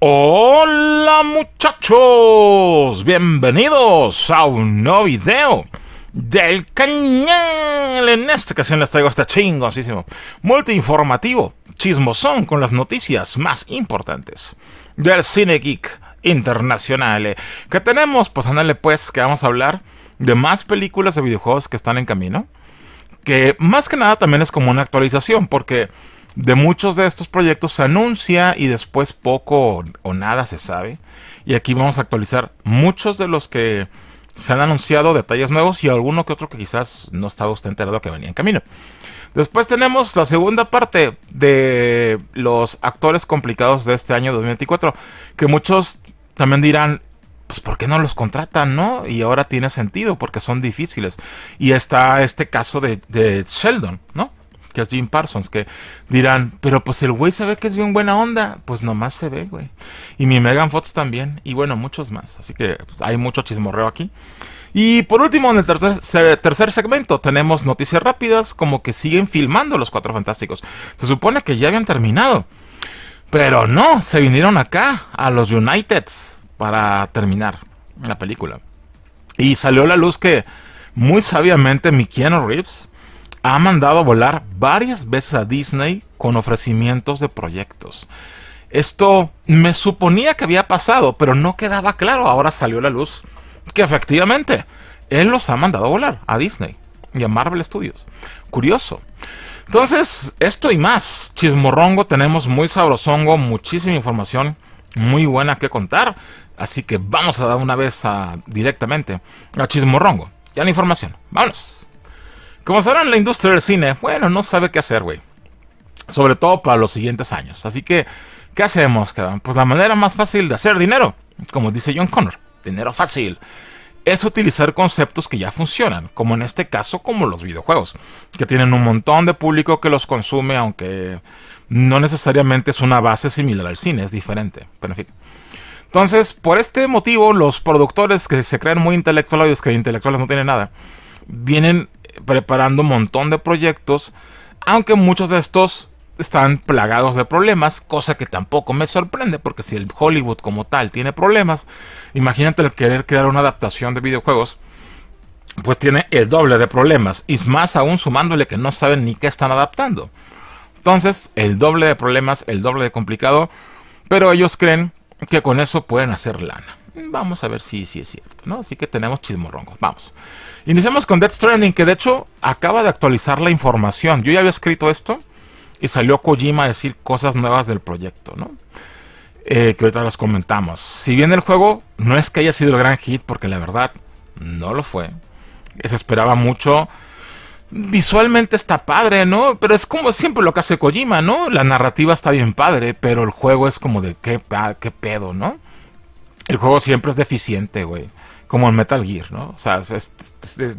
Hola muchachos, bienvenidos a un nuevo video del canal, En esta ocasión les traigo este chingosísimo multiinformativo, chismosón con las noticias más importantes del Cine Geek Internacional. Eh, ¿Qué tenemos? Pues andale pues, que vamos a hablar de más películas de videojuegos que están en camino. Que más que nada también es como una actualización, porque de muchos de estos proyectos se anuncia y después poco o, o nada se sabe. Y aquí vamos a actualizar muchos de los que se han anunciado, detalles nuevos y alguno que otro que quizás no estaba usted enterado que venía en camino. Después tenemos la segunda parte de los actores complicados de este año 2024, que muchos también dirán, pues ¿por qué no los contratan, no? Y ahora tiene sentido porque son difíciles. Y está este caso de, Sheldon, ¿no? Que es Jim Parsons, que dirán, pero pues el güey se ve que es bien buena onda. Pues nomás se ve, güey. Y mi Megan Fox también. Y bueno, muchos más. Así que pues, hay mucho chismorreo aquí. Y por último, en el tercer, tercer, segmento tenemos noticias rápidas como que siguen filmando los Cuatro Fantásticos. Se supone que ya habían terminado. Pero no, se vinieron acá, a los Uniteds, para terminar la película. Y salió la luz que muy sabiamente Mikiano Reeves ha mandado a volar varias veces a Disney con ofrecimientos de proyectos. Esto me suponía que había pasado, pero no quedaba claro. Ahora salió la luz que efectivamente él los ha mandado a volar a Disney y a Marvel Studios. Curioso. Entonces, esto y más, chismorrongo, tenemos muy sabrosongo, muchísima información muy buena que contar. Así que vamos a dar una vez directamente a chismorrongo. Ya la información, vámonos. Como sabrán, la industria del cine, bueno, no sabe qué hacer, güey. Sobre todo para los siguientes años. Así que, ¿qué hacemos? Pues la manera más fácil de hacer dinero, como dice John Connor dinero fácil es utilizar conceptos que ya funcionan, como en este caso como los videojuegos, que tienen un montón de público que los consume, aunque no necesariamente es una base similar al cine, es diferente. Pero en fin. Entonces, por este motivo, los productores que se creen muy intelectuales, que intelectuales no tienen nada, vienen preparando un montón de proyectos, aunque muchos de estos están plagados de problemas, cosa que tampoco me sorprende, porque si el Hollywood como tal tiene problemas, imagínate el querer crear una adaptación de videojuegos, pues tiene el doble de problemas, y más aún sumándole que no saben ni qué están adaptando. Entonces, el doble de problemas, el doble de complicado, pero ellos creen que con eso pueden hacer lana. Vamos a ver si, es cierto, ¿no? Así que tenemos chismorrongos, vamos. Iniciamos con Death Stranding, que de hecho acaba de actualizar la información. Yo ya había escrito esto, y salió Kojima a decir cosas nuevas del proyecto, ¿no? Eh, que ahorita las comentamos. Si bien el juego no es que haya sido el gran hit, porque la verdad no lo fue. Se esperaba mucho. Visualmente está padre, ¿no? Pero es como siempre lo que hace Kojima, ¿no? La narrativa está bien padre, pero el juego es como de qué, qué pedo, ¿no? El juego siempre es deficiente, güey. Como el Metal Gear, ¿no? O sea,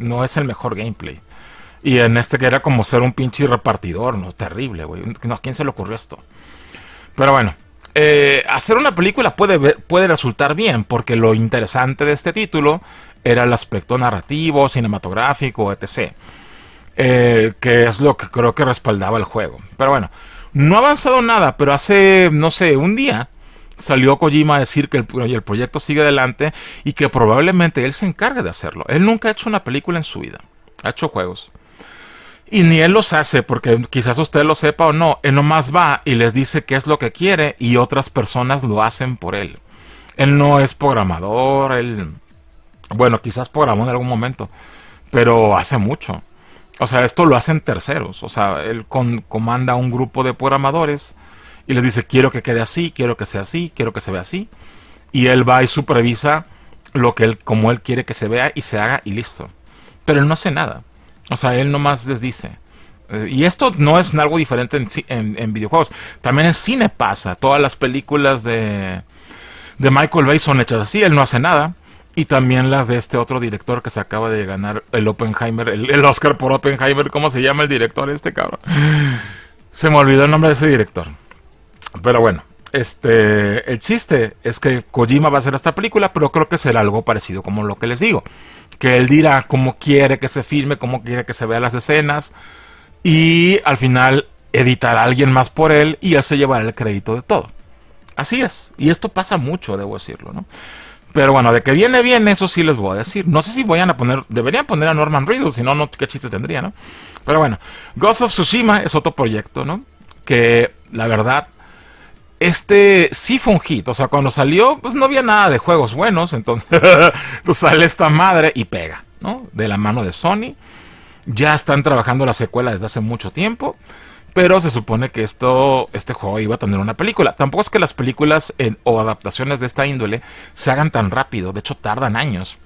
no es el mejor gameplay. Y en este que era como ser un pinche repartidor, ¿no? Terrible, güey. No, ¿Quién se le ocurrió esto? Pero bueno, eh, hacer una película puede, puede resultar bien, porque lo interesante de este título era el aspecto narrativo, cinematográfico, etc. Eh, que es lo que creo que respaldaba el juego. Pero bueno, no ha avanzado nada, pero hace, no sé, un día salió Kojima a decir que el proyecto sigue adelante y que probablemente él se encargue de hacerlo. Él nunca ha hecho una película en su vida, ha hecho juegos. Y ni él los hace, porque quizás usted lo sepa o no, él nomás va y les dice qué es lo que quiere y otras personas lo hacen por él. Él no es programador, él... Bueno, quizás programó en algún momento, pero hace mucho. O sea, esto lo hacen terceros. O sea, él con, comanda un grupo de programadores y les dice, quiero que quede así, quiero que sea así, quiero que se vea así. Y él va y supervisa lo que él, como él quiere que se vea y se haga y listo. Pero él no hace nada. O sea, él nomás les dice. Y esto no es algo diferente en, videojuegos. También en cine pasa. Todas las películas de, Michael Bay son hechas así. Él no hace nada. Y también las de este otro director que se acaba de ganar el Oppenheimer, el, Oscar por Oppenheimer. ¿Cómo se llama el director este cabrón? Se me olvidó el nombre de ese director. Pero bueno, este, el chiste es que Kojima va a hacer esta película, pero creo que será algo parecido como lo que les digo que él dirá cómo quiere que se firme, cómo quiere que se vean las escenas y al final editará a alguien más por él y él se llevará el crédito de todo. Así es, y esto pasa mucho, debo decirlo, ¿no? Pero bueno, de que viene bien, eso sí les voy a decir. No sé si vayan a poner, deberían poner a Norman Reedus, si no, no, qué chiste tendría, ¿no? Pero bueno, Ghost of Tsushima es otro proyecto, ¿no? Que la verdad este sí fue hit. O sea, cuando salió, pues no había nada de juegos buenos. Entonces, pues, sale esta madre y pega, ¿no? De la mano de Sony. Ya están trabajando la secuela desde hace mucho tiempo. Pero se supone que esto, este juego iba a tener una película. Tampoco es que las películas o adaptaciones de esta índole se hagan tan rápido. De hecho, tardan años.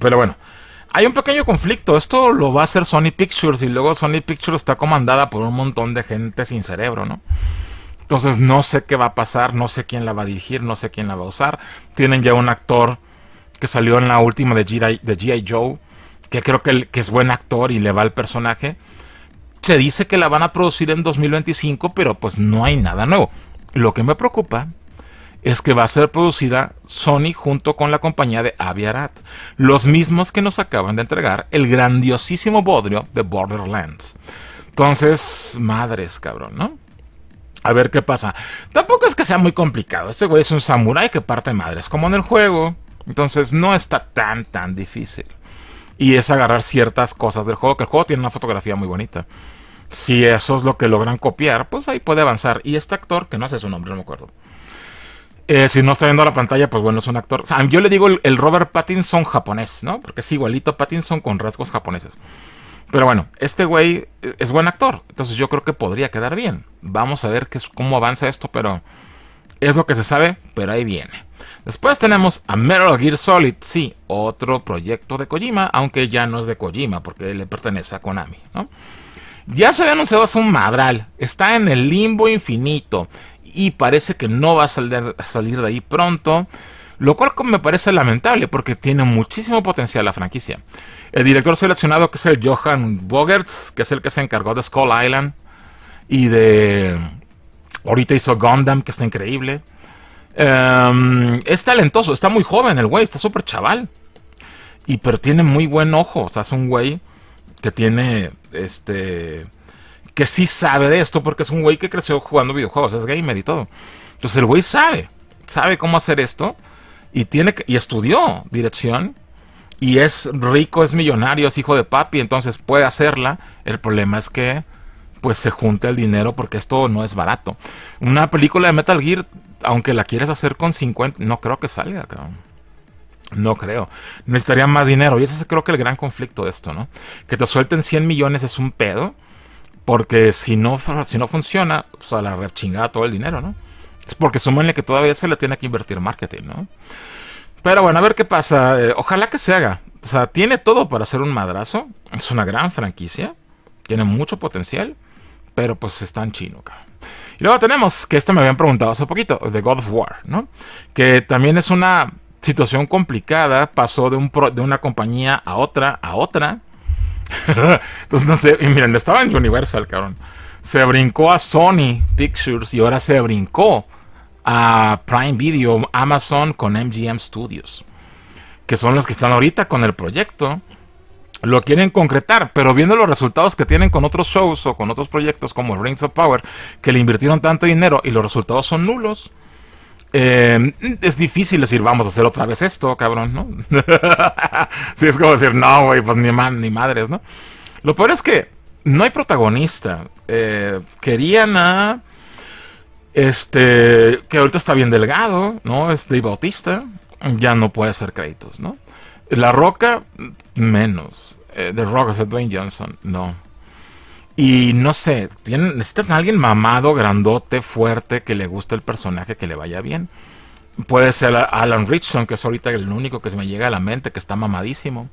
Pero bueno, hay un pequeño conflicto. Esto lo va a hacer Sony Pictures y luego Sony Pictures está comandada por un montón de gente sin cerebro, ¿no? Entonces no sé qué va a pasar, no sé quién la va a dirigir, no sé quién la va a usar. Tienen ya un actor que salió en la última de G.I. Joe, que creo que, es buen actor y le va al personaje. Se dice que la van a producir en 2025, pero pues no hay nada nuevo. Lo que me preocupa es que va a ser producida Sony junto con la compañía de Aviarat, los mismos que nos acaban de entregar el grandiosísimo bodrio de Borderlands. Entonces, madres, cabrón, ¿no? A ver qué pasa. Tampoco es que sea muy complicado. Este güey es un samurái que parte madres, como en el juego. Entonces no está tan, tan difícil. Y es agarrar ciertas cosas del juego, que el juego tiene una fotografía muy bonita. Si eso es lo que logran copiar, pues ahí puede avanzar. Y este actor, que no sé su nombre, no me acuerdo. Eh, si no está viendo la pantalla, pues bueno, es un actor. yo le digo el, Robert Pattinson japonés, ¿no? Porque es igualito Pattinson con rasgos japoneses. Pero bueno, este güey eh, es buen actor, entonces yo creo que podría quedar bien. Vamos a ver cómo avanza esto, pero es lo que se sabe, pero ahí viene. Después tenemos a Metal Gear Solid, sí, otro proyecto de Kojima, aunque ya no es de Kojima porque le pertenece a Konami, Ya se había anunciado hace un madral, está en el limbo infinito y parece que no va a salir, a salir de ahí pronto lo cual me parece lamentable porque tiene muchísimo potencial la franquicia. El director seleccionado que es el Johan Bogerts, que es el que se encargó de Skull Island y de... Ahorita hizo Gundam, que está increíble. Em, es talentoso, está muy joven el güey, está súper chaval. Y pero tiene muy buen ojo, o sea, es un güey que tiene, este, que sí sabe de esto, porque es un güey que creció jugando videojuegos, es gamer y todo. Entonces el güey sabe, sabe cómo hacer esto y tiene y estudió dirección y es rico, es millonario, es hijo de papi, entonces puede hacerla. El problema es que pues se junte el dinero porque esto no es barato. Una película de Metal Gear, aunque la quieras hacer con 50, no creo que salga, cabrón. No creo. Necesitaría más dinero. Y ese es creo que el gran conflicto de esto, ¿no? Que te suelten 100 millones es un pedo. Porque si no, si no funciona, pues a la rechingada todo el dinero, ¿no? Porque súmenle que todavía se le tiene que invertir marketing, ¿no? Pero bueno, a ver qué pasa. Eh, ojalá que se haga. O sea, tiene todo para ser un madrazo. Es una gran franquicia. Tiene mucho potencial. Pero pues está en chino, cabrón. Y luego tenemos, que esta me habían preguntado hace poquito, de God of War, ¿no? Que también es una situación complicada. Pasó de, un de una compañía a otra, a otra. Entonces, no sé. Y miren, estaba en Universal, cabrón se brincó a Sony Pictures y ahora se brincó a Prime Video, Amazon con MGM Studios, que son los que están ahorita con el proyecto. Lo quieren concretar, pero viendo los resultados que tienen con otros shows o con otros proyectos como Rings of Power, que le invirtieron tanto dinero y los resultados son nulos, eh, es difícil decir, vamos a hacer otra vez esto, cabrón, ¿no? sí, es como decir, no, güey, pues ni, ni madres, ¿no? Lo peor es que no hay protagonista. Eh, querían a. Este. Que ahorita está bien delgado, ¿no? Es de Bautista. Ya no puede hacer créditos, ¿no? La Roca, menos. Eh, The Rock, es Dwayne Johnson, no. Y no sé, tienen, necesitan a alguien mamado, grandote, fuerte, que le guste el personaje, que le vaya bien. Puede ser Alan Richson, que es ahorita el único que se me llega a la mente, que está mamadísimo.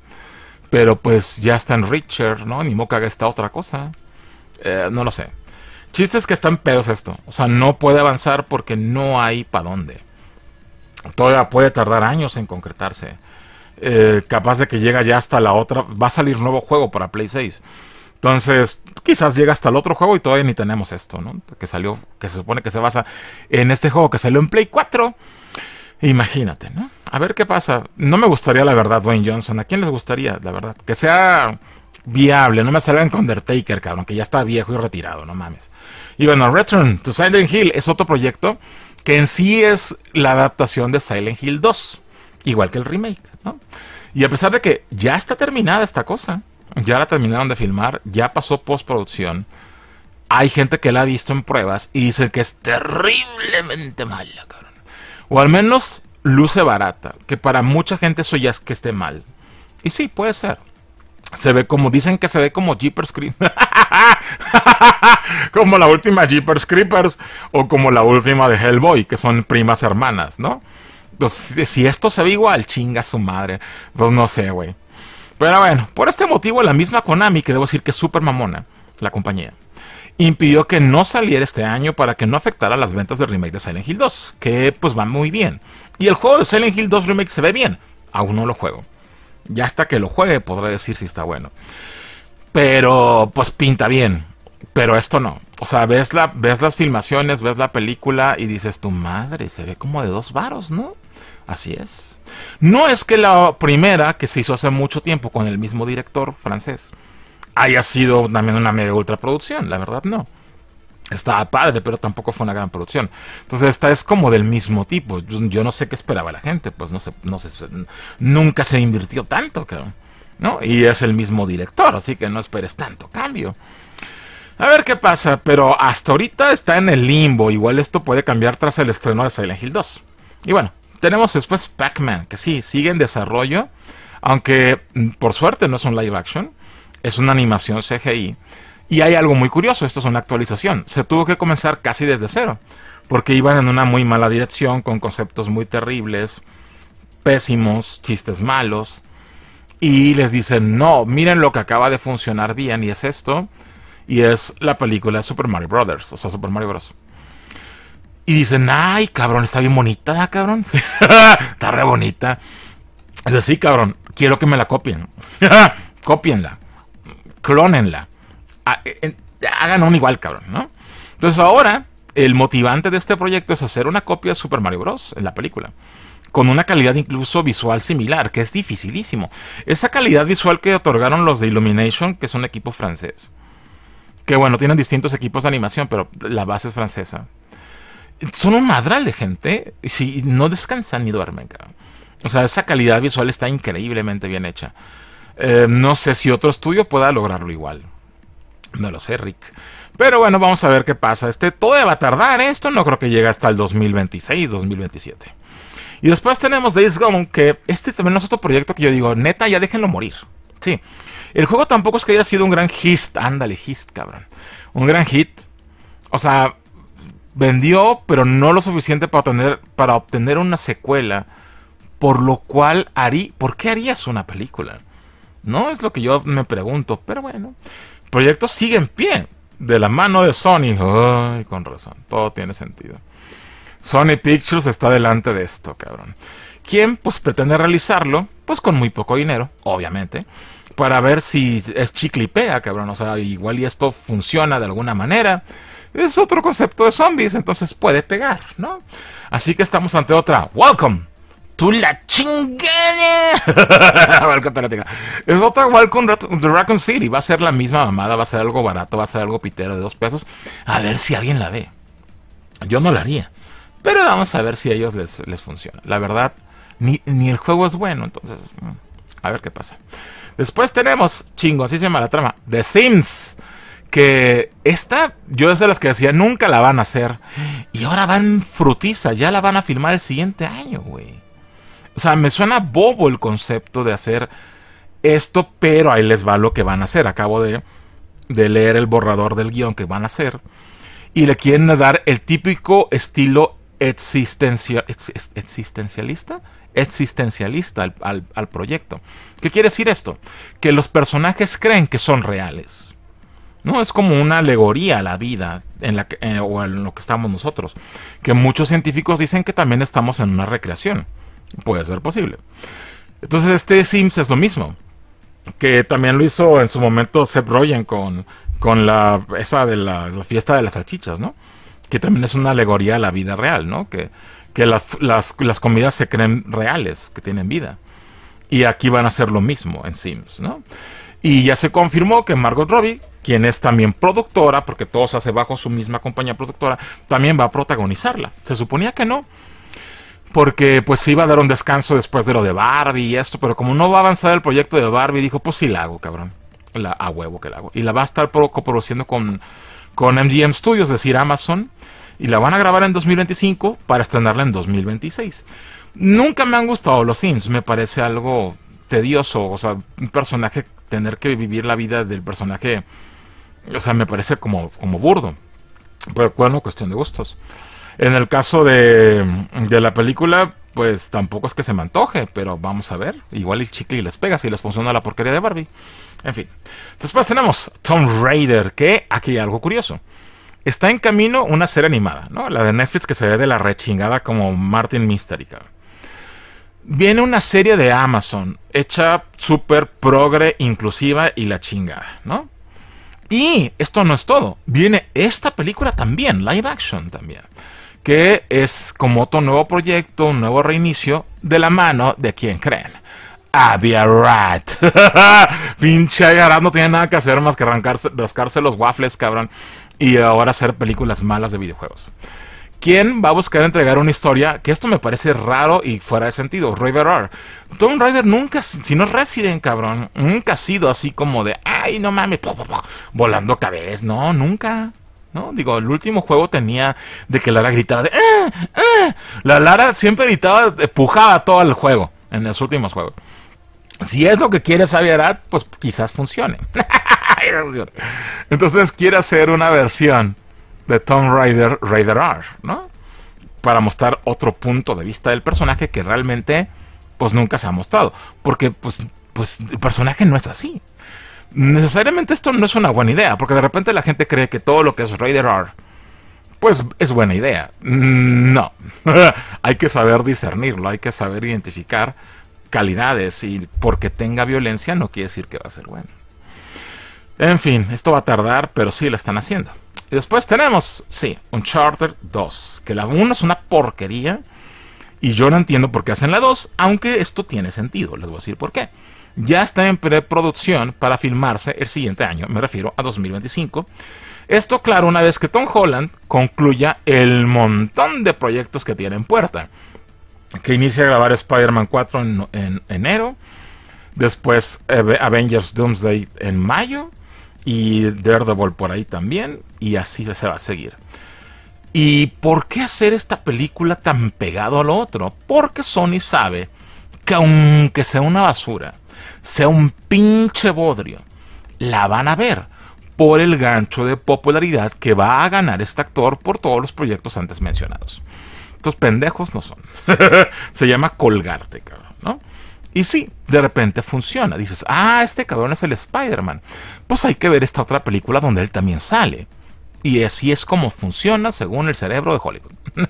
Pero pues ya está en Richard, ¿no? Ni moca está esta otra cosa. Eh, no lo sé. chistes es que están pedos esto. O sea, no puede avanzar porque no hay para dónde. Todavía puede tardar años en concretarse. Eh, capaz de que llega ya hasta la otra. Va a salir nuevo juego para Play 6. Entonces, quizás llega hasta el otro juego y todavía ni tenemos esto, ¿no? Que salió, que se supone que se basa en este juego que salió en Play 4. Imagínate, ¿no? a ver qué pasa. No me gustaría, la verdad, Dwayne Johnson. ¿A quién les gustaría, la verdad? Que sea viable, no me salgan con Undertaker, cabrón, que ya está viejo y retirado, no mames. Y bueno, Return to Silent Hill es otro proyecto que en sí es la adaptación de Silent Hill 2, igual que el remake, ¿no? Y a pesar de que ya está terminada esta cosa, ya la terminaron de filmar, ya pasó postproducción, hay gente que la ha visto en pruebas y dice que es terriblemente mala, cabrón. O al menos luce barata, que para mucha gente eso ya es que esté mal. Y sí, puede ser. Se ve como, dicen que se ve como Jeepers Creepers. como la última Jeepers Creepers o como la última de Hellboy, que son primas hermanas, ¿no? Entonces, si esto se ve igual, chinga su madre. Pues no sé, güey. Pero bueno, por este motivo, la misma Konami, que debo decir que es súper mamona, la compañía impidió que no saliera este año para que no afectara las ventas del remake de Silent Hill 2, que pues va muy bien. Y el juego de Silent Hill 2 Remake se ve bien, aún no lo juego. Ya hasta que lo juegue podré decir si está bueno. Pero pues pinta bien, pero esto no. O sea, ves, la, ves las filmaciones, ves la película y dices, tu madre, se ve como de dos varos, ¿no? Así es. No es que la primera, que se hizo hace mucho tiempo con el mismo director francés, haya sido también una mega ultra producción, la verdad no. Estaba padre, pero tampoco fue una gran producción. Entonces, esta es como del mismo tipo. Yo, no sé qué esperaba la gente, pues no sé, nunca se invirtió tanto, cabrón. ¿no? Y es el mismo director, así que no esperes tanto cambio. A ver qué pasa, pero hasta ahorita está en el limbo. Igual esto puede cambiar tras el estreno de Silent Hill 2. Y bueno, tenemos después Pac-Man, que sí, sigue en desarrollo. Aunque mm, por suerte no es un live action es una animación CGI. Y hay algo muy curioso, esto es una actualización. Se tuvo que comenzar casi desde cero, porque iban en una muy mala dirección, con conceptos muy terribles, pésimos, chistes malos. Y les dicen, no, miren lo que acaba de funcionar bien y es esto. Y es la película Super Mario Brothers, o sea, Super Mario Bros. Y dicen, ay, cabrón, está bien bonita, cabrón. está re bonita. Es decir, cabrón, quiero que me la copien. Copienla clónenla. Ah, hagan un igual, cabrón, ¿no? Entonces ahora, el motivante de este proyecto es hacer una copia de Super Mario Bros. en la película. Con una calidad incluso visual similar, que es dificilísimo. Esa calidad visual que otorgaron los de Illumination, que es un equipo francés. Que bueno, tienen distintos equipos de animación, pero la base es francesa. Son un madral de gente. y Si no descansan ni duermen, cabrón. O sea, esa calidad visual está increíblemente bien hecha. Em, no sé si otro estudio pueda lograrlo igual. No lo sé, Rick. Pero bueno, vamos a ver qué pasa. Este todo va a tardar. ¿eh? Esto no creo que llegue hasta el 2026, 2027. Y después tenemos Days Gone, que este también es otro proyecto que yo digo, neta, ya déjenlo morir. Sí. El juego tampoco es que haya sido un gran hit. Ándale, hit, cabrón. Un gran hit. O sea, vendió, pero no lo suficiente para obtener, para obtener una secuela. Por lo cual, harí, ¿por qué harías una película? No es lo que yo me pregunto, pero bueno. El proyecto sigue en pie, de la mano de Sony. con razón, todo tiene sentido. Sony Pictures está delante de esto, cabrón. ¿Quién pues pretende realizarlo, pues con muy poco dinero, obviamente, para ver si es chiclipea, cabrón. O sea, igual y esto funciona de alguna manera. Es otro concepto de zombies, entonces puede pegar, ¿no? Así que estamos ante otra. Welcome tú la chingada. es otra igual con The Raccoon City. Va a ser la misma mamada, va a ser algo barato, va a ser algo pitero de dos pesos. A ver si alguien la ve. Yo no la haría. Pero vamos a ver si a ellos les, funciona. La verdad, ni, ni, el juego es bueno. Entonces, mm, a ver qué pasa. Después tenemos, chingo, así se llama la trama, The Sims. Que esta, yo es de las que decía, nunca la van a hacer. Y ahora van frutiza, ya la van a filmar el siguiente año, güey. O sea, me suena bobo el concepto de hacer esto, pero ahí les va lo que van a hacer. Acabo de, de leer el borrador del guión que van a hacer. Y le quieren dar el típico estilo existencialista existencialista al, proyecto. ¿Qué quiere decir esto? Que los personajes creen que son reales. No es como una alegoría a la vida en la eh, o en lo que estamos nosotros. Que muchos científicos dicen que también estamos en una recreación puede ser posible. Entonces este Sims es lo mismo, que también lo hizo en su momento Seth Rogen con, con la, esa de la, fiesta de las salchichas, ¿no? Que también es una alegoría a la vida real, ¿no? Que, que las, las, comidas se creen reales, que tienen vida. Y aquí van a hacer lo mismo en Sims, ¿no? Y ya se confirmó que Margot Robbie, quien es también productora, porque todo se hace bajo su misma compañía productora, también va a protagonizarla. Se suponía que no, porque pues se iba a dar un descanso después de lo de Barbie y esto, pero como no va a avanzar el proyecto de Barbie, dijo, pues sí la hago, cabrón. La, a huevo que la hago. Y la va a estar coproduciendo con, con MGM Studios, es decir, Amazon. Y la van a grabar en 2025 para estrenarla en 2026. Nunca me han gustado los Sims, me parece algo tedioso. O sea, un personaje, tener que vivir la vida del personaje, o sea, me parece como, como burdo. Pero bueno, cuestión de gustos. En el caso de, la película, pues tampoco es que se me antoje, pero vamos a ver. Igual el chicle les pega si les funciona la porquería de Barbie. En fin. Después tenemos Tom Raider, que aquí hay algo curioso. Está en camino una serie animada, ¿no? La de Netflix que se ve de la rechingada como Martin Mystery, Viene una serie de Amazon, hecha súper progre, inclusiva y la chingada, ¿no? Y esto no es todo. Viene esta película también, live action también que es como otro nuevo proyecto, un nuevo reinicio de la mano de quien creen. Abia Rat. Pinche no tiene nada que hacer más que arrancarse, rascarse los waffles, cabrón, y ahora hacer películas malas de videojuegos. ¿Quién va a buscar entregar una historia que esto me parece raro y fuera de sentido? River R. Tomb Raider nunca, si no es Resident, cabrón, nunca ha sido así como de, ay, no mames, volando cabeza, no, nunca. ¿no? Digo, el último juego tenía de que Lara gritaba de, ah, ah". La Lara siempre gritaba, empujaba todo el juego en los últimos juegos. Si es lo que quiere Xavier pues quizás funcione. Entonces quiere hacer una versión de Tomb Raider Raider R, ¿no? Para mostrar otro punto de vista del personaje que realmente pues nunca se ha mostrado, porque pues pues el personaje no es así necesariamente esto no es una buena idea, porque de repente la gente cree que todo lo que es Raider R, pues es buena idea. Mm, no, hay que saber discernirlo, hay que saber identificar calidades y porque tenga violencia no quiere decir que va a ser bueno. En fin, esto va a tardar, pero sí lo están haciendo. Y después tenemos, sí, un Charter 2, que la 1 es una porquería y yo no entiendo por qué hacen la 2, aunque esto tiene sentido, les voy a decir por qué ya está en preproducción para filmarse el siguiente año, me refiero a 2025. Esto claro una vez que Tom Holland concluya el montón de proyectos que tiene en puerta. Que inicia a grabar Spider-Man 4 en, enero, después eh, Avengers Doomsday en mayo y Daredevil por ahí también y así se va a seguir. ¿Y por qué hacer esta película tan pegado a lo otro? Porque Sony sabe que aunque sea una basura, sea un pinche bodrio, la van a ver por el gancho de popularidad que va a ganar este actor por todos los proyectos antes mencionados. Estos pendejos no son. Se llama colgarte, cabrón, ¿no? Y sí, de repente funciona. Dices, ah, este cabrón es el Spider-Man. Pues hay que ver esta otra película donde él también sale. Y así es como funciona según el cerebro de Hollywood.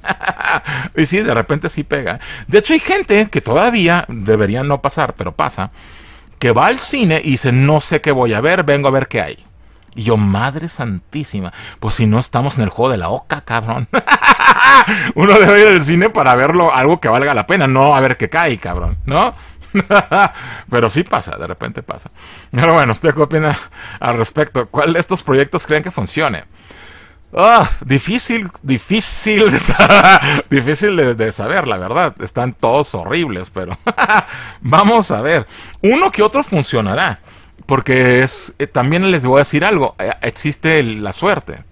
y sí, de repente sí pega. De hecho, hay gente que todavía debería no pasar, pero pasa que va al cine y dice, no sé qué voy a ver, vengo a ver qué hay. Y yo, madre santísima, pues si no estamos en el juego de la oca, cabrón. Uno debe ir al cine para verlo, algo que valga la pena, no a ver qué cae, cabrón, ¿no? Pero sí pasa, de repente pasa. Pero bueno, ¿usted qué opina al respecto? ¿Cuál de estos proyectos creen que funcione? Ah, difícil, difícil, difícil de, saber, la verdad. Están todos horribles, pero vamos a ver. Uno que otro funcionará, porque es eh, también les voy a decir algo. Eh, existe la suerte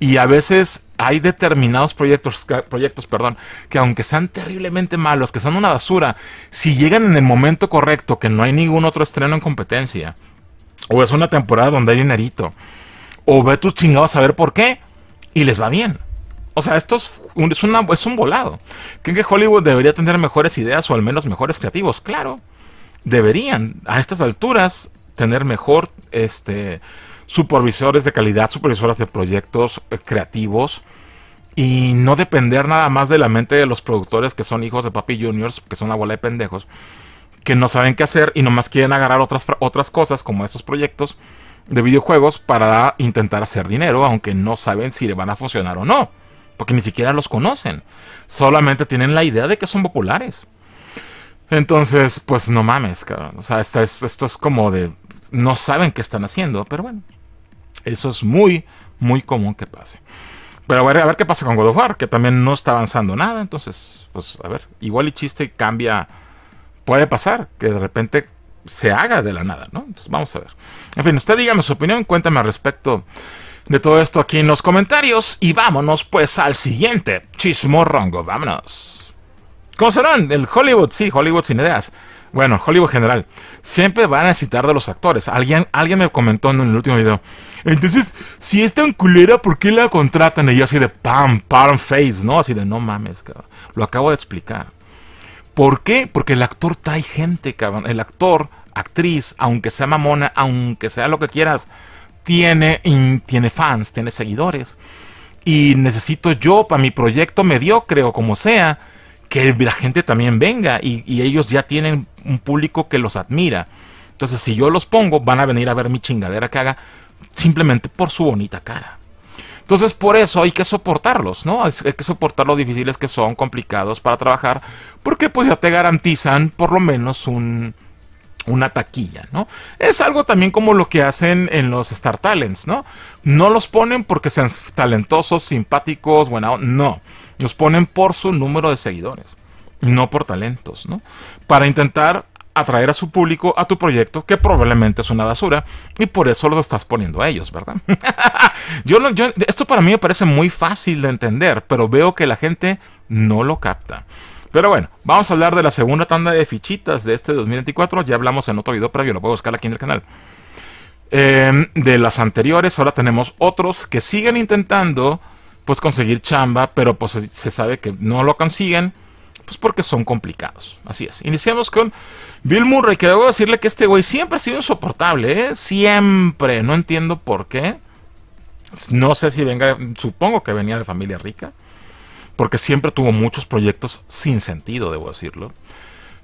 y a veces hay determinados proyectos, proyectos, perdón, que aunque sean terriblemente malos, que sean una basura, si llegan en el momento correcto, que no hay ningún otro estreno en competencia, o es una temporada donde hay dinerito, o ve tus chingados a ver por qué, y les va bien. O sea, esto es un, un volado. ¿Creen que Hollywood debería tener mejores ideas o al menos mejores creativos? Claro, deberían a estas alturas tener mejor este, supervisores de calidad, supervisoras de proyectos eh, creativos y no depender nada más de la mente de los productores que son hijos de papi juniors, que son una bola de pendejos, que no saben qué hacer y nomás quieren agarrar otras, otras cosas como estos proyectos de videojuegos para intentar hacer dinero, aunque no saben si le van a funcionar o no, porque ni siquiera los conocen, solamente tienen la idea de que son populares. Entonces, pues no mames, cabrón. O sea, esto es, como de. No saben qué están haciendo, pero bueno. Eso es muy, muy común que pase. Pero a ver, a ver qué pasa con God of War, que también no está avanzando nada. Entonces, pues a ver, igual y chiste cambia. Puede pasar que de repente se haga de la nada, ¿no? Entonces vamos a ver. En fin, usted dígame su opinión, cuéntame al respecto de todo esto aquí en los comentarios y vámonos pues al siguiente chismorrongo, vámonos. ¿Cómo serán? El Hollywood, sí, Hollywood sin ideas. Bueno, Hollywood general, siempre van a necesitar de los actores. Alguien, alguien me comentó en el último video. Entonces, si es tan culera, ¿por qué la contratan? Y así de pam, pam, face, ¿no? Así de no mames, cabrón. Lo acabo de explicar. ¿Por qué? Porque el actor trae gente, cabrón. El actor actriz, aunque sea mamona, aunque sea lo que quieras, tiene, tiene fans, tiene seguidores. Y necesito yo, para mi proyecto mediocre o como sea, que la gente también venga y, ellos ya tienen un público que los admira. Entonces, si yo los pongo, van a venir a ver mi chingadera que haga simplemente por su bonita cara. Entonces, por eso hay que soportarlos, ¿no? Hay que soportar lo difíciles que son, complicados para trabajar, porque pues ya te garantizan por lo menos un, una taquilla, ¿no? Es algo también como lo que hacen en los Star Talents, ¿no? No los ponen porque sean talentosos, simpáticos, bueno, no. Los ponen por su número de seguidores, no por talentos, ¿no? Para intentar atraer a su público a tu proyecto que probablemente es una basura y por eso los estás poniendo a ellos, ¿verdad? yo, yo, esto para mí me parece muy fácil de entender, pero veo que la gente no lo capta. Pero bueno, vamos a hablar de la segunda tanda de fichitas de este 2024. Ya hablamos en otro video previo, lo puedo buscar aquí en el canal. Em, de las anteriores, ahora tenemos otros que siguen intentando pues conseguir chamba, pero pues se sabe que no lo consiguen, pues porque son complicados. Así es. Iniciamos con Bill Murray, que debo decirle que este güey siempre ha sido insoportable, ¿eh? siempre. No entiendo por qué. No sé si venga, supongo que venía de familia rica porque siempre tuvo muchos proyectos sin sentido, debo decirlo.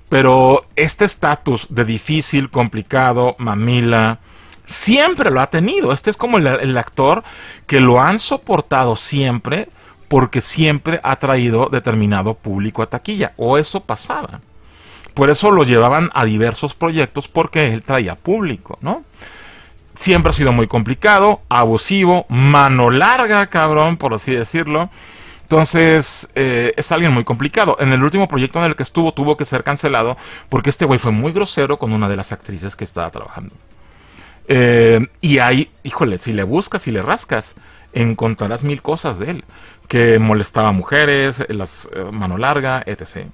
Pero este estatus de difícil, complicado, mamila, siempre lo ha tenido. Este es como el, actor que lo han soportado siempre porque siempre ha traído determinado público a taquilla. O eso pasaba. Por eso lo llevaban a diversos proyectos porque él traía público, ¿no? Siempre ha sido muy complicado, abusivo, mano larga, cabrón, por así decirlo. Entonces, eh, es alguien muy complicado. En el último proyecto en el que estuvo, tuvo que ser cancelado porque este güey fue muy grosero con una de las actrices que estaba trabajando. Eh, y ahí, híjole, si le buscas y le rascas, encontrarás mil cosas de él. Que molestaba a mujeres, las eh, mano larga, etc.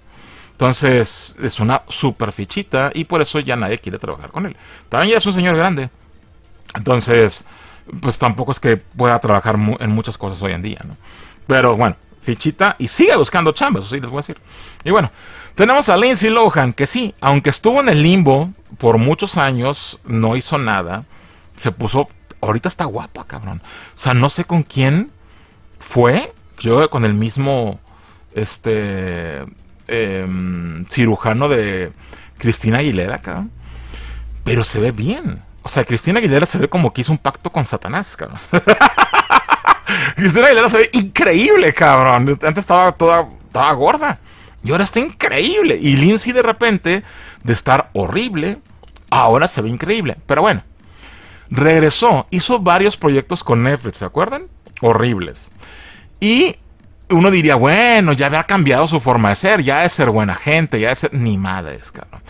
Entonces, es una super fichita y por eso ya nadie quiere trabajar con él. También ya es un señor grande. Entonces, pues tampoco es que pueda trabajar en muchas cosas hoy en día, ¿no? Pero bueno, fichita y sigue buscando chambas, sí, les voy a decir. Y bueno, tenemos a Lindsay Lohan, que sí, aunque estuvo en el limbo por muchos años, no hizo nada, se puso, ahorita está guapa, cabrón. O sea, no sé con quién fue, yo con el mismo, este, em, cirujano de Cristina Aguilera, cabrón. Pero se ve bien. O sea, Cristina Aguilera se ve como que hizo un pacto con Satanás, cabrón. Cristina Aguilera se ve increíble, cabrón. Antes estaba toda, toda gorda. Y ahora está increíble. Y Lindsay de repente, de estar horrible, ahora se ve increíble. Pero bueno, regresó, hizo varios proyectos con Netflix, ¿se acuerdan? Horribles. Y uno diría, bueno, ya había cambiado su forma de ser, ya de ser buena gente, ya de ser... Ni madres, cabrón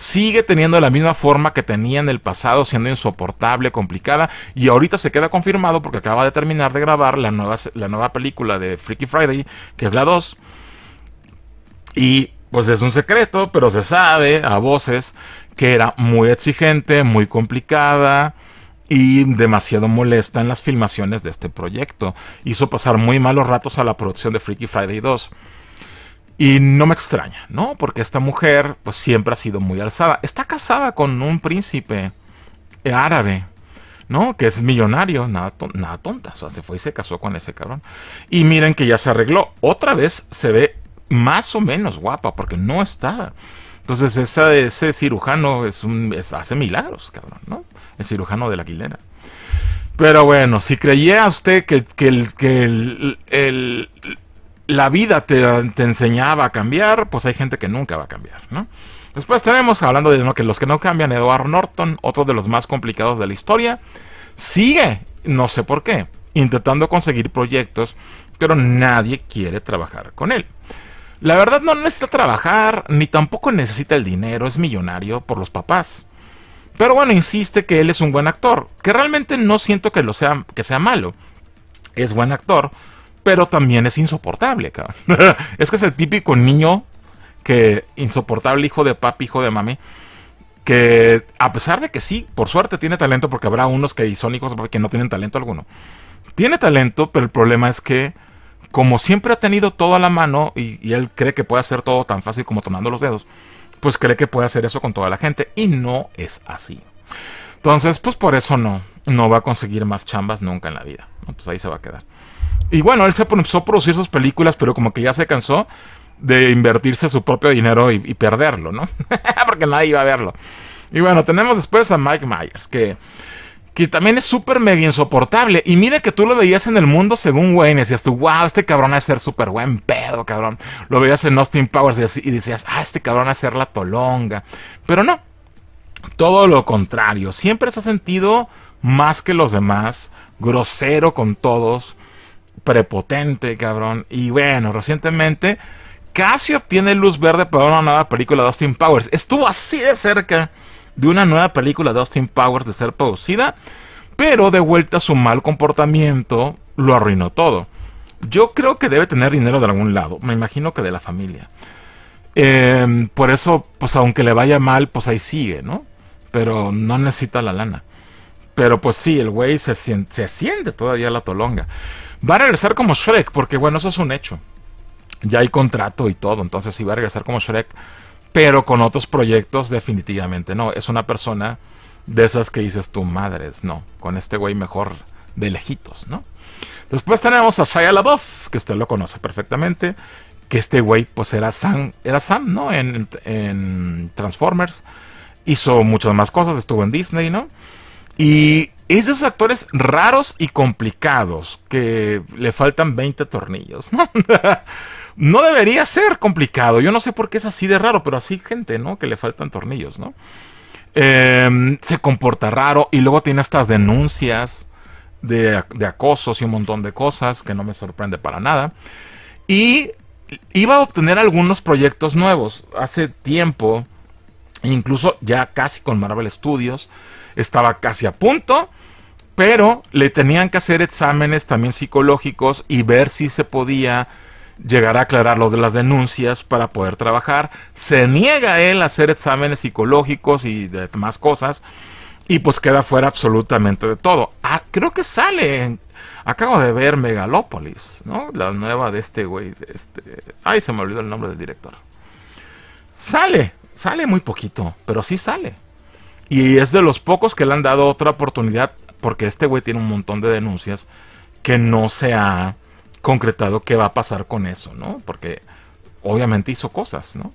sigue teniendo la misma forma que tenía en el pasado, siendo insoportable, complicada, y ahorita se queda confirmado porque acaba de terminar de grabar la nueva, la nueva película de Freaky Friday, que es la 2. Y pues es un secreto, pero se sabe a voces que era muy exigente, muy complicada y demasiado molesta en las filmaciones de este proyecto. Hizo pasar muy malos ratos a la producción de Freaky Friday 2. Y no me extraña, ¿no? Porque esta mujer pues siempre ha sido muy alzada. Está casada con un príncipe árabe, ¿no? Que es millonario, nada, nada tonta. O sea, se fue y se casó con ese cabrón. Y miren que ya se arregló. Otra vez se ve más o menos guapa porque no está. Entonces esa, ese cirujano es un, hace milagros, cabrón, ¿no? El cirujano de la guilera. Pero bueno, si creía usted que, el, la vida te, enseñaba a cambiar, pues hay gente que nunca va a cambiar, ¿no? Después tenemos, hablando de que los que no cambian, Edward Norton, otro de los más complicados de la historia, sigue, no sé por qué, intentando conseguir proyectos, pero nadie quiere trabajar con él. La verdad no necesita trabajar, ni tampoco necesita el dinero, es millonario por los papás. Pero bueno, insiste que él es un buen actor, que realmente no siento que lo sea, que sea malo. Es buen actor, pero también es insoportable, cabrón. es que es el típico niño que insoportable hijo de papi, hijo de mami, que a pesar de que sí, por suerte tiene talento, porque habrá unos que son hijos que no tienen talento alguno. Tiene talento, pero el problema es que como siempre ha tenido todo a la mano y, él cree que puede hacer todo tan fácil como tomando los dedos, pues cree que puede hacer eso con toda la gente y no es así. Entonces, pues por eso no, no va a conseguir más chambas nunca en la vida. Entonces ahí se va a quedar. Y bueno, él se empezó a producir sus películas, pero como que ya se cansó de invertirse su propio dinero y, perderlo, ¿no? Porque nadie iba a verlo. Y bueno, tenemos después a Mike Myers, que, que también es súper medio insoportable. Y mira que tú lo veías en el mundo según Wayne, decías tú, wow, este cabrón va a ser súper buen pedo, cabrón. Lo veías en Austin Powers y decías, ah, este cabrón va a ser la tolonga. Pero no, todo lo contrario. Siempre se ha sentido más que los demás, grosero con todos prepotente, cabrón. Y bueno, recientemente casi obtiene luz verde para una nueva película de Austin Powers. Estuvo así de cerca de una nueva película de Austin Powers de ser producida, pero de vuelta a su mal comportamiento lo arruinó todo. Yo creo que debe tener dinero de algún lado, me imagino que de la familia. Em, por eso, pues aunque le vaya mal, pues ahí sigue, ¿no? Pero no necesita la lana. Pero pues sí, el güey se, se siente todavía la tolonga. Va a regresar como Shrek, porque bueno, eso es un hecho. Ya hay contrato y todo, entonces sí va a regresar como Shrek, pero con otros proyectos definitivamente no. Es una persona de esas que dices tú, madres, no, con este güey mejor de lejitos, ¿no? Después tenemos a Shia LaBeouf, que usted lo conoce perfectamente, que este güey pues era Sam, era Sam, ¿no? en Transformers. Hizo muchas más cosas, estuvo en Disney, ¿no? Y esos actores raros y complicados que le faltan 20 tornillos, ¿no? no debería ser complicado. Yo no sé por qué es así de raro, pero así gente, ¿no? Que le faltan tornillos, ¿no? Em, se comporta raro y luego tiene estas denuncias de, de, acosos y un montón de cosas que no me sorprende para nada. Y iba a obtener algunos proyectos nuevos. Hace tiempo, incluso ya casi con Marvel Studios, estaba casi a punto pero le tenían que hacer exámenes también psicológicos y ver si se podía llegar a aclarar lo de las denuncias para poder trabajar. Se niega él a hacer exámenes psicológicos y demás cosas y pues queda fuera absolutamente de todo. Ah, creo que sale. Acabo de ver Megalópolis, ¿no? La nueva de este güey, este... Ay, se me olvidó el nombre del director. Sale, sale muy poquito, pero sí sale. Y es de los pocos que le han dado otra oportunidad porque este güey tiene un montón de denuncias que no se ha concretado qué va a pasar con eso, ¿no? Porque obviamente hizo cosas, ¿no?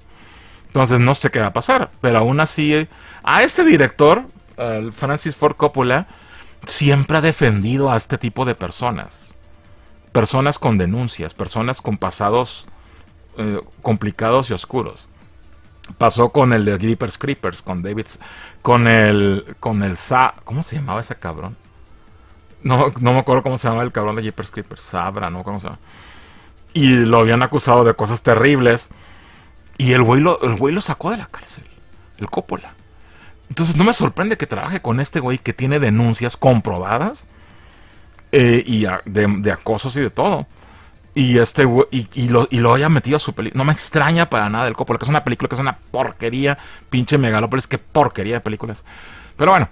Entonces no sé qué va a pasar, pero aún así eh, a este director, Francis Ford Coppola, siempre ha defendido a este tipo de personas. Personas con denuncias, personas con pasados eh, complicados y oscuros. Pasó con el de Grippers Creepers, con David, con el, con el Sa, ¿cómo se llamaba ese cabrón? No, me acuerdo cómo se llamaba el cabrón de Jeepers Creepers, Sabra, no cómo se llama. Y lo habían acusado de cosas terribles. Y el güey lo, el güey lo sacó de la cárcel, el Coppola. Entonces no me sorprende que trabaje con este güey que tiene denuncias comprobadas eh, y de, de acosos y de todo. Y este y, lo, haya metido a su película. No me extraña para nada el copo, porque es una película que es una porquería. Pinche Megalópolis, qué porquería de películas. Pero bueno.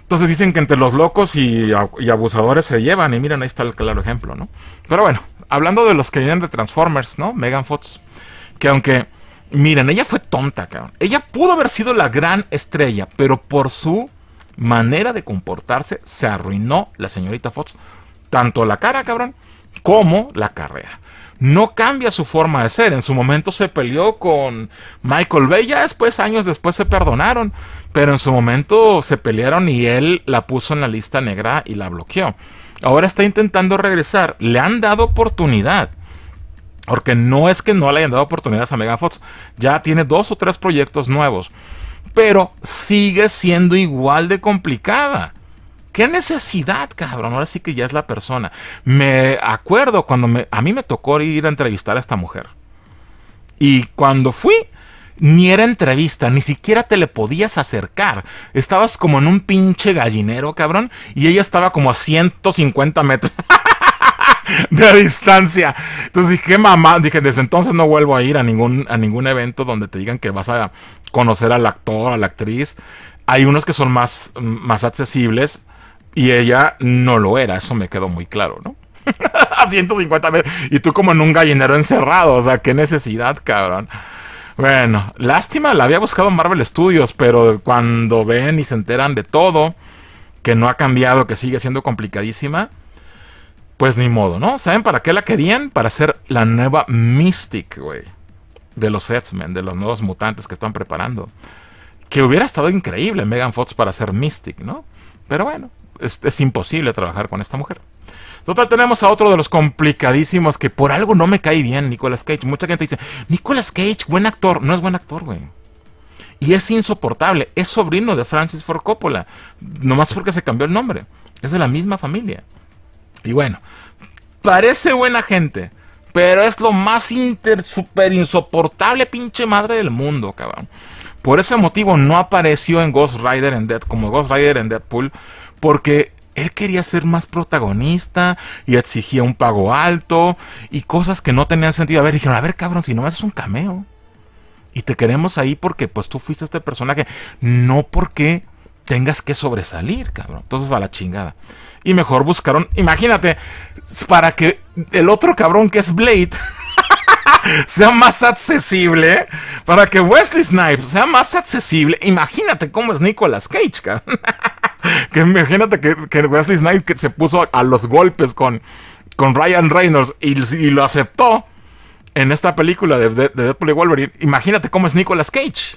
Entonces dicen que entre los locos y, y abusadores se llevan. Y miren, ahí está el claro ejemplo, ¿no? Pero bueno, hablando de los que vienen de Transformers, ¿no? Megan Fox. Que aunque. Miren, ella fue tonta, cabrón. Ella pudo haber sido la gran estrella, pero por su manera de comportarse se arruinó la señorita Fox. Tanto la cara, cabrón, como la carrera. No cambia su forma de ser. En su momento se peleó con Michael Bay. Ya después, años después, se perdonaron. Pero en su momento se pelearon y él la puso en la lista negra y la bloqueó. Ahora está intentando regresar. Le han dado oportunidad. Porque no es que no le hayan dado oportunidades a Megan Fox. Ya tiene dos o tres proyectos nuevos. Pero sigue siendo igual de complicada. ¿Qué necesidad, cabrón? Ahora sí que ya es la persona. Me acuerdo cuando a mí me tocó ir a entrevistar a esta mujer. Y cuando fui, ni era entrevista, ni siquiera te le podías acercar. Estabas como en un pinche gallinero, cabrón. Y ella estaba como a 150 metros de distancia. Entonces dije, mamá. Dije, desde entonces no vuelvo a ir a ningún, a ningún evento donde te digan que vas a conocer al actor, a la actriz. Hay unos que son más, más accesibles y ella no lo era, eso me quedó muy claro, ¿no? a 150 metros. Y tú como en un gallinero encerrado, o sea, qué necesidad, cabrón. Bueno, lástima, la había buscado en Marvel Studios, pero cuando ven y se enteran de todo, que no ha cambiado, que sigue siendo complicadísima, pues ni modo, ¿no? ¿Saben para qué la querían? Para ser la nueva Mystic, güey. De los X-Men, de los nuevos mutantes que están preparando. Que hubiera estado increíble Megan Fox para ser Mystic, ¿no? Pero bueno, es, imposible trabajar con esta mujer. Total, tenemos a otro de los complicadísimos que por algo no me cae bien, Nicolas Cage. Mucha gente dice, Nicolas Cage, buen actor. No es buen actor, güey. Y es insoportable. Es sobrino de Francis Ford Coppola. Nomás porque se cambió el nombre. Es de la misma familia. Y bueno, parece buena gente. Pero es lo más inter, super insoportable pinche madre del mundo, cabrón. Por ese motivo no apareció en Ghost Rider en Dead como Ghost Rider en Deadpool porque él quería ser más protagonista y exigía un pago alto y cosas que no tenían sentido. A ver, dijeron, a ver, cabrón, si no me haces un cameo. Y te queremos ahí porque pues tú fuiste este personaje, no porque tengas que sobresalir, cabrón. Entonces a la chingada. Y mejor buscaron, imagínate, para que el otro cabrón que es Blade sea más accesible, para que Wesley Snipes sea más accesible. Imagínate cómo es Nicolas Cage, cabrón. que imagínate que, Wesley Snipes se puso a, los golpes con, con Ryan Reynolds y, lo aceptó en esta película de, Deadpool y Wolverine. Imagínate cómo es Nicolas Cage.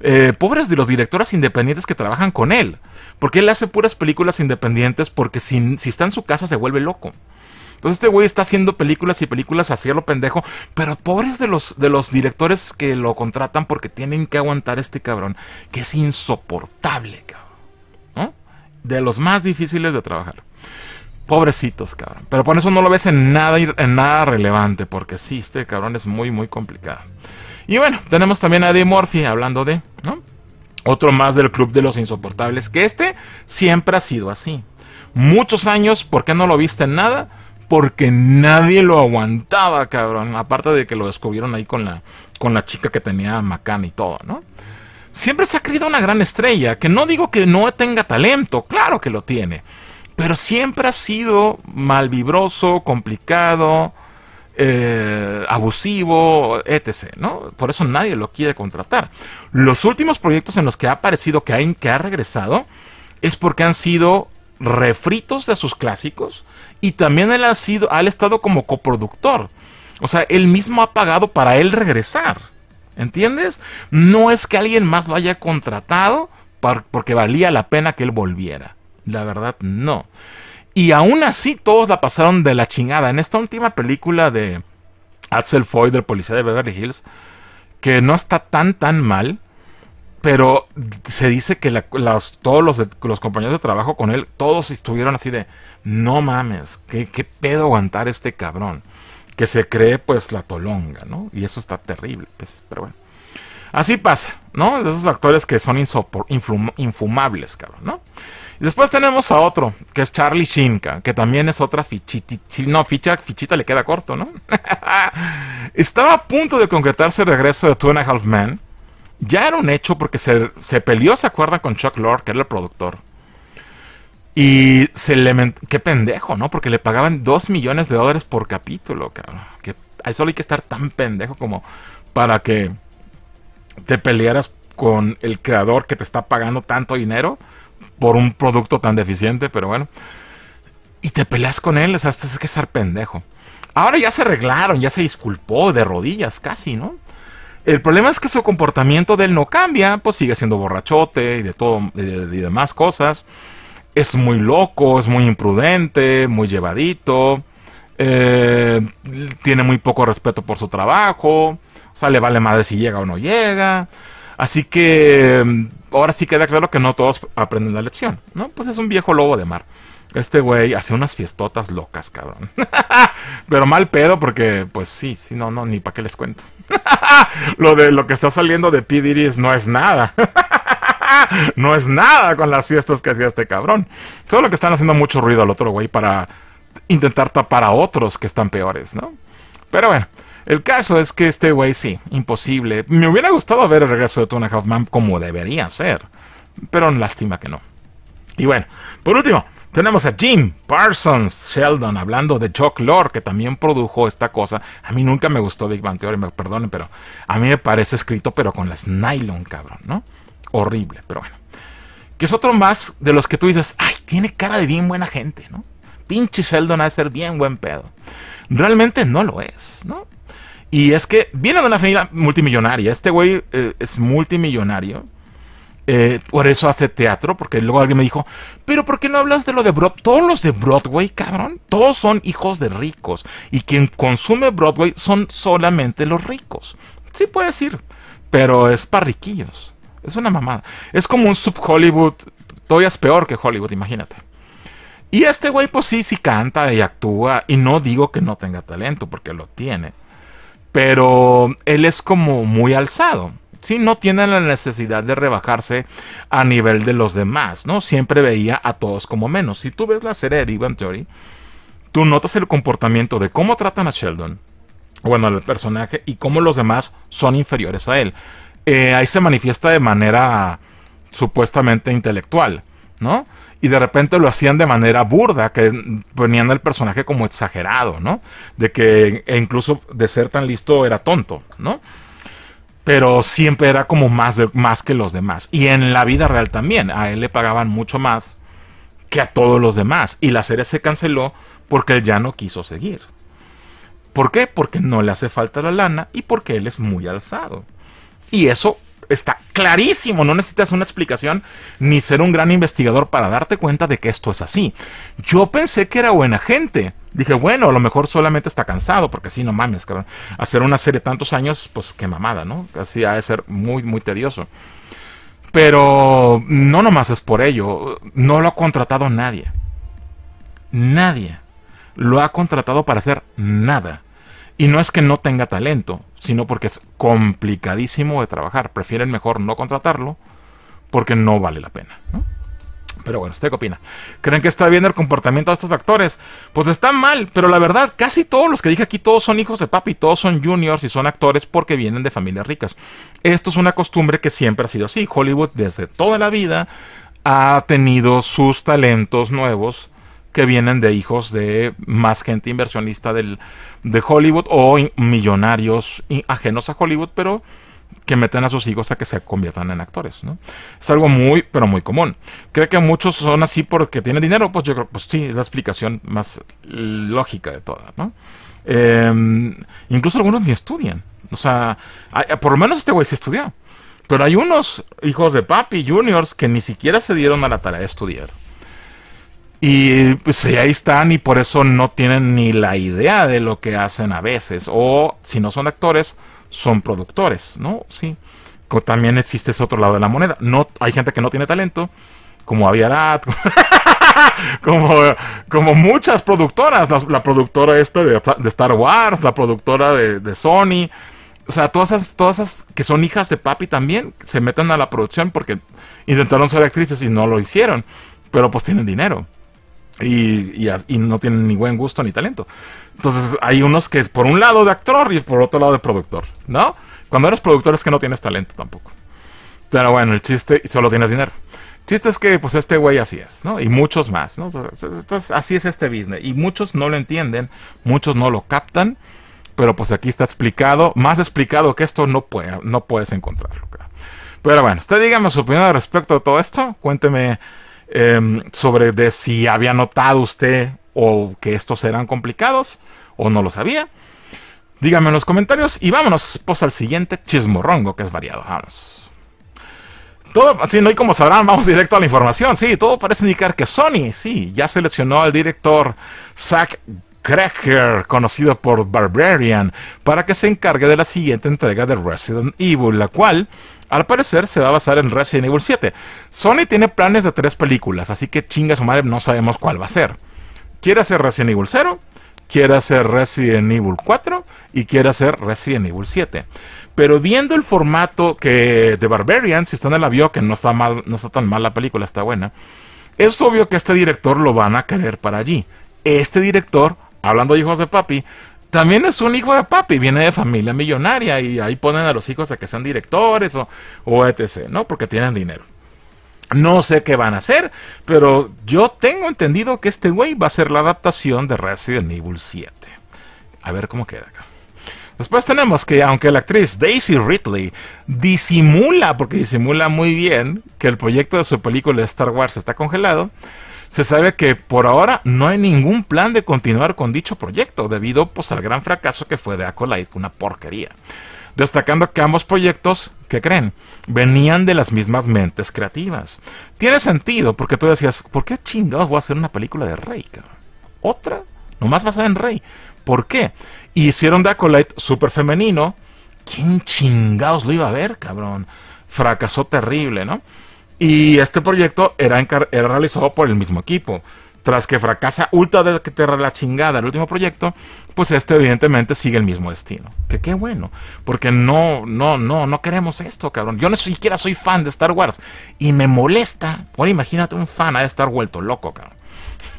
Eh, pobres de los directores independientes que trabajan con él. Porque él hace puras películas independientes porque si, si está en su casa se vuelve loco. Entonces este güey está haciendo películas y películas así a lo pendejo, pero pobres de los, de los directores que lo contratan porque tienen que aguantar a este cabrón, que es insoportable, cabrón de los más difíciles de trabajar. Pobrecitos, cabrón. Pero por eso no lo ves en nada, en nada relevante, porque sí, este cabrón es muy, muy complicado. Y bueno, tenemos también a Eddie Murphy hablando de, ¿no? Otro más del Club de los Insoportables, que este siempre ha sido así. Muchos años, ¿por qué no lo viste en nada? Porque nadie lo aguantaba, cabrón. Aparte de que lo descubrieron ahí con la, con la chica que tenía Macán y todo, ¿no? siempre se ha creído una gran estrella, que no digo que no tenga talento, claro que lo tiene, pero siempre ha sido malvibroso, complicado, eh, abusivo, etc. ¿no? Por eso nadie lo quiere contratar. Los últimos proyectos en los que ha aparecido, que, hay, que ha regresado, es porque han sido refritos de sus clásicos y también él ha sido, ha estado como coproductor. O sea, él mismo ha pagado para él regresar. ¿Entiendes? No es que alguien más lo haya contratado porque valía la pena que él volviera. La verdad, no. Y aún así todos la pasaron de la chingada. En esta última película de Axel Foy, del policía de Beverly Hills, que no está tan tan mal, pero se dice que todos los, compañeros de trabajo con él, todos estuvieron así de, no mames, qué pedo aguantar este cabrón que se cree pues la tolonga, ¿no? Y eso está terrible, pues, pero bueno. Así pasa, ¿no? De esos actores que son infumables, cabrón, ¿no? Y después tenemos a otro, que es Charlie Shinka, que también es otra fichita, no, ficha, fichita le queda corto, ¿no? Estaba a punto de concretarse el regreso de Two and a Half Men. Ya era un hecho porque se, se peleó, ¿se acuerda, Con Chuck Lorre, que era el productor. Y se le... Qué pendejo, ¿no? Porque le pagaban 2 millones de dólares por capítulo, cabrón. Que solo hay que estar tan pendejo como para que te pelearas con el creador que te está pagando tanto dinero por un producto tan deficiente, pero bueno. Y te peleas con él, o sea, es que ser pendejo. Ahora ya se arreglaron, ya se disculpó de rodillas casi, ¿no? El problema es que su comportamiento de él no cambia, pues sigue siendo borrachote y de todo de, y demás cosas es muy loco, es muy imprudente, muy llevadito, eh, tiene muy poco respeto por su trabajo, o sea, le vale madre si llega o no llega. Así que ahora sí queda claro que no todos aprenden la lección, ¿no? Pues es un viejo lobo de mar. Este güey hace unas fiestotas locas, cabrón. Pero mal pedo porque, pues sí, sí, no, no, ni para qué les cuento. lo de lo que está saliendo de Pidiris no es nada. no es nada con las fiestas que hacía este cabrón. Solo que están haciendo mucho ruido al otro güey para intentar tapar a otros que están peores, ¿no? Pero bueno, el caso es que este güey sí, imposible. Me hubiera gustado ver el regreso de Tuna Hoffman como debería ser, pero lástima que no. Y bueno, por último, tenemos a Jim Parsons Sheldon hablando de Chuck Lore, que también produjo esta cosa. A mí nunca me gustó Big Bang Theory, me perdonen, pero a mí me parece escrito, pero con las nylon, cabrón, ¿no? horrible, pero bueno. Que es otro más de los que tú dices, ay, tiene cara de bien buena gente, ¿no? Pinche Sheldon ha de ser bien buen pedo. Realmente no lo es, ¿no? Y es que viene de una familia multimillonaria. Este güey eh, es multimillonario. Eh, por eso hace teatro, porque luego alguien me dijo, pero ¿por qué no hablas de lo de Broadway? Todos los de Broadway, cabrón, todos son hijos de ricos. Y quien consume Broadway son solamente los ricos. Sí puede ir, pero es para riquillos. Es una mamada. Es como un sub-Hollywood. Todavía es peor que Hollywood, imagínate. Y este güey, pues sí, sí canta y actúa. Y no digo que no tenga talento, porque lo tiene. Pero él es como muy alzado. Sí, no tiene la necesidad de rebajarse a nivel de los demás, ¿no? Siempre veía a todos como menos. Si tú ves la serie de Big Bang tú notas el comportamiento de cómo tratan a Sheldon, bueno, al personaje, y cómo los demás son inferiores a él. Eh, ahí se manifiesta de manera supuestamente intelectual, ¿no? Y de repente lo hacían de manera burda, que ponían al personaje como exagerado, ¿no? De que e incluso de ser tan listo era tonto, ¿no? Pero siempre era como más, más que los demás. Y en la vida real también, a él le pagaban mucho más que a todos los demás. Y la serie se canceló porque él ya no quiso seguir. ¿Por qué? Porque no le hace falta la lana y porque él es muy alzado. Y eso está clarísimo, no necesitas una explicación ni ser un gran investigador para darte cuenta de que esto es así. Yo pensé que era buena gente. Dije, bueno, a lo mejor solamente está cansado, porque sí, no mames, cabrón. Hacer una serie tantos años, pues qué mamada, ¿no? Así ha de ser muy, muy tedioso. Pero no nomás es por ello, no lo ha contratado nadie. Nadie lo ha contratado para hacer nada. Y no es que no tenga talento, sino porque es complicadísimo de trabajar. Prefieren mejor no contratarlo porque no vale la pena. Pero bueno, ¿usted qué opina? ¿Creen que está bien el comportamiento de estos actores? Pues está mal, pero la verdad, casi todos los que dije aquí, todos son hijos de papi, todos son juniors y son actores porque vienen de familias ricas. Esto es una costumbre que siempre ha sido así. Hollywood desde toda la vida ha tenido sus talentos nuevos que vienen de hijos de más gente inversionista del, de Hollywood o millonarios ajenos a Hollywood, pero que meten a sus hijos a que se conviertan en actores, Es algo muy, pero muy común. ¿Cree que muchos son así porque tienen dinero? Pues yo creo, pues sí, es la explicación más lógica de todas em, incluso algunos ni estudian. O sea, por lo menos este güey sí estudió. Pero hay unos hijos de papi juniors que ni siquiera se dieron a la tarea de estudiar. Y pues ahí están y por eso no tienen ni la idea de lo que hacen a veces. O si no son actores, son productores, ¿no? Sí. también existe ese otro lado de la moneda. No, hay gente que no tiene talento, como Aviarat, como, como muchas productoras. La, productora esta de, Star Wars, la productora de, Sony. O sea, todas esas, todas esas que son hijas de papi también se meten a la producción porque intentaron ser actrices y no lo hicieron. Pero pues tienen dinero. Y, no tienen ni buen gusto ni talento. Entonces hay unos que por un lado de actor y por otro lado de productor, ¿no? Cuando eres productor es que no tienes talento tampoco. Pero bueno, el chiste, solo tienes dinero. El chiste es que pues este güey así es, ¿no? Y muchos más, ¿no? así es este business. Y muchos no lo entienden, muchos no lo captan, pero pues aquí está explicado, más explicado que esto no, puede, no puedes encontrarlo. Pero bueno, usted dígame su opinión respecto a todo esto, cuénteme Em, sobre de si había notado usted o que estos eran complicados o no lo sabía. Dígame en los comentarios y vámonos pues al siguiente chismorrongo que es variado. Vamos. Todo, así no, hay como sabrán, vamos directo a la información. Sí, todo parece indicar que Sony, sí, ya seleccionó al director Zack Cracker, conocido por Barbarian, para que se encargue de la siguiente entrega de Resident Evil, la cual al parecer se va a basar en Resident Evil 7. Sony tiene planes de tres películas, así que chingas o madre, no sabemos cuál va a ser. Quiere hacer Resident Evil 0, quiere hacer Resident Evil 4 y quiere hacer Resident Evil 7. Pero viendo el formato que de Barbarian, si usted no la vio, que no está, mal, no está tan mal la película, está buena, es obvio que este director lo van a querer para allí. Este director, hablando de hijos de papi, también es un hijo de papi, viene de familia millonaria y ahí ponen a los hijos a que sean directores o, o etc., ¿no? Porque tienen dinero. No sé qué van a hacer, pero yo tengo entendido que este güey va a ser la adaptación de Resident Evil 7. A ver cómo queda acá. Después tenemos que, aunque la actriz Daisy Ridley disimula, porque disimula muy bien, que el proyecto de su película Star Wars está congelado, se sabe que por ahora no hay ningún plan de continuar con dicho proyecto, debido pues, al gran fracaso que fue de Acolyte, una porquería. Destacando que ambos proyectos, ¿qué creen? Venían de las mismas mentes creativas. Tiene sentido, porque tú decías, ¿por qué chingados voy a hacer una película de Rey? Cabrón? ¿Otra? Nomás basada en Rey. ¿Por qué? Hicieron de Acolyte súper femenino. ¿Quién chingados lo iba a ver, cabrón? Fracasó terrible, ¿no? Y este proyecto era, realizado por el mismo equipo. Tras que fracasa Ultra de que te la chingada el último proyecto, pues este evidentemente sigue el mismo destino. Que qué bueno, porque no, no, no, no queremos esto, cabrón. Yo ni siquiera soy fan de Star Wars y me molesta. por imagínate un fan de estar vuelto loco, cabrón.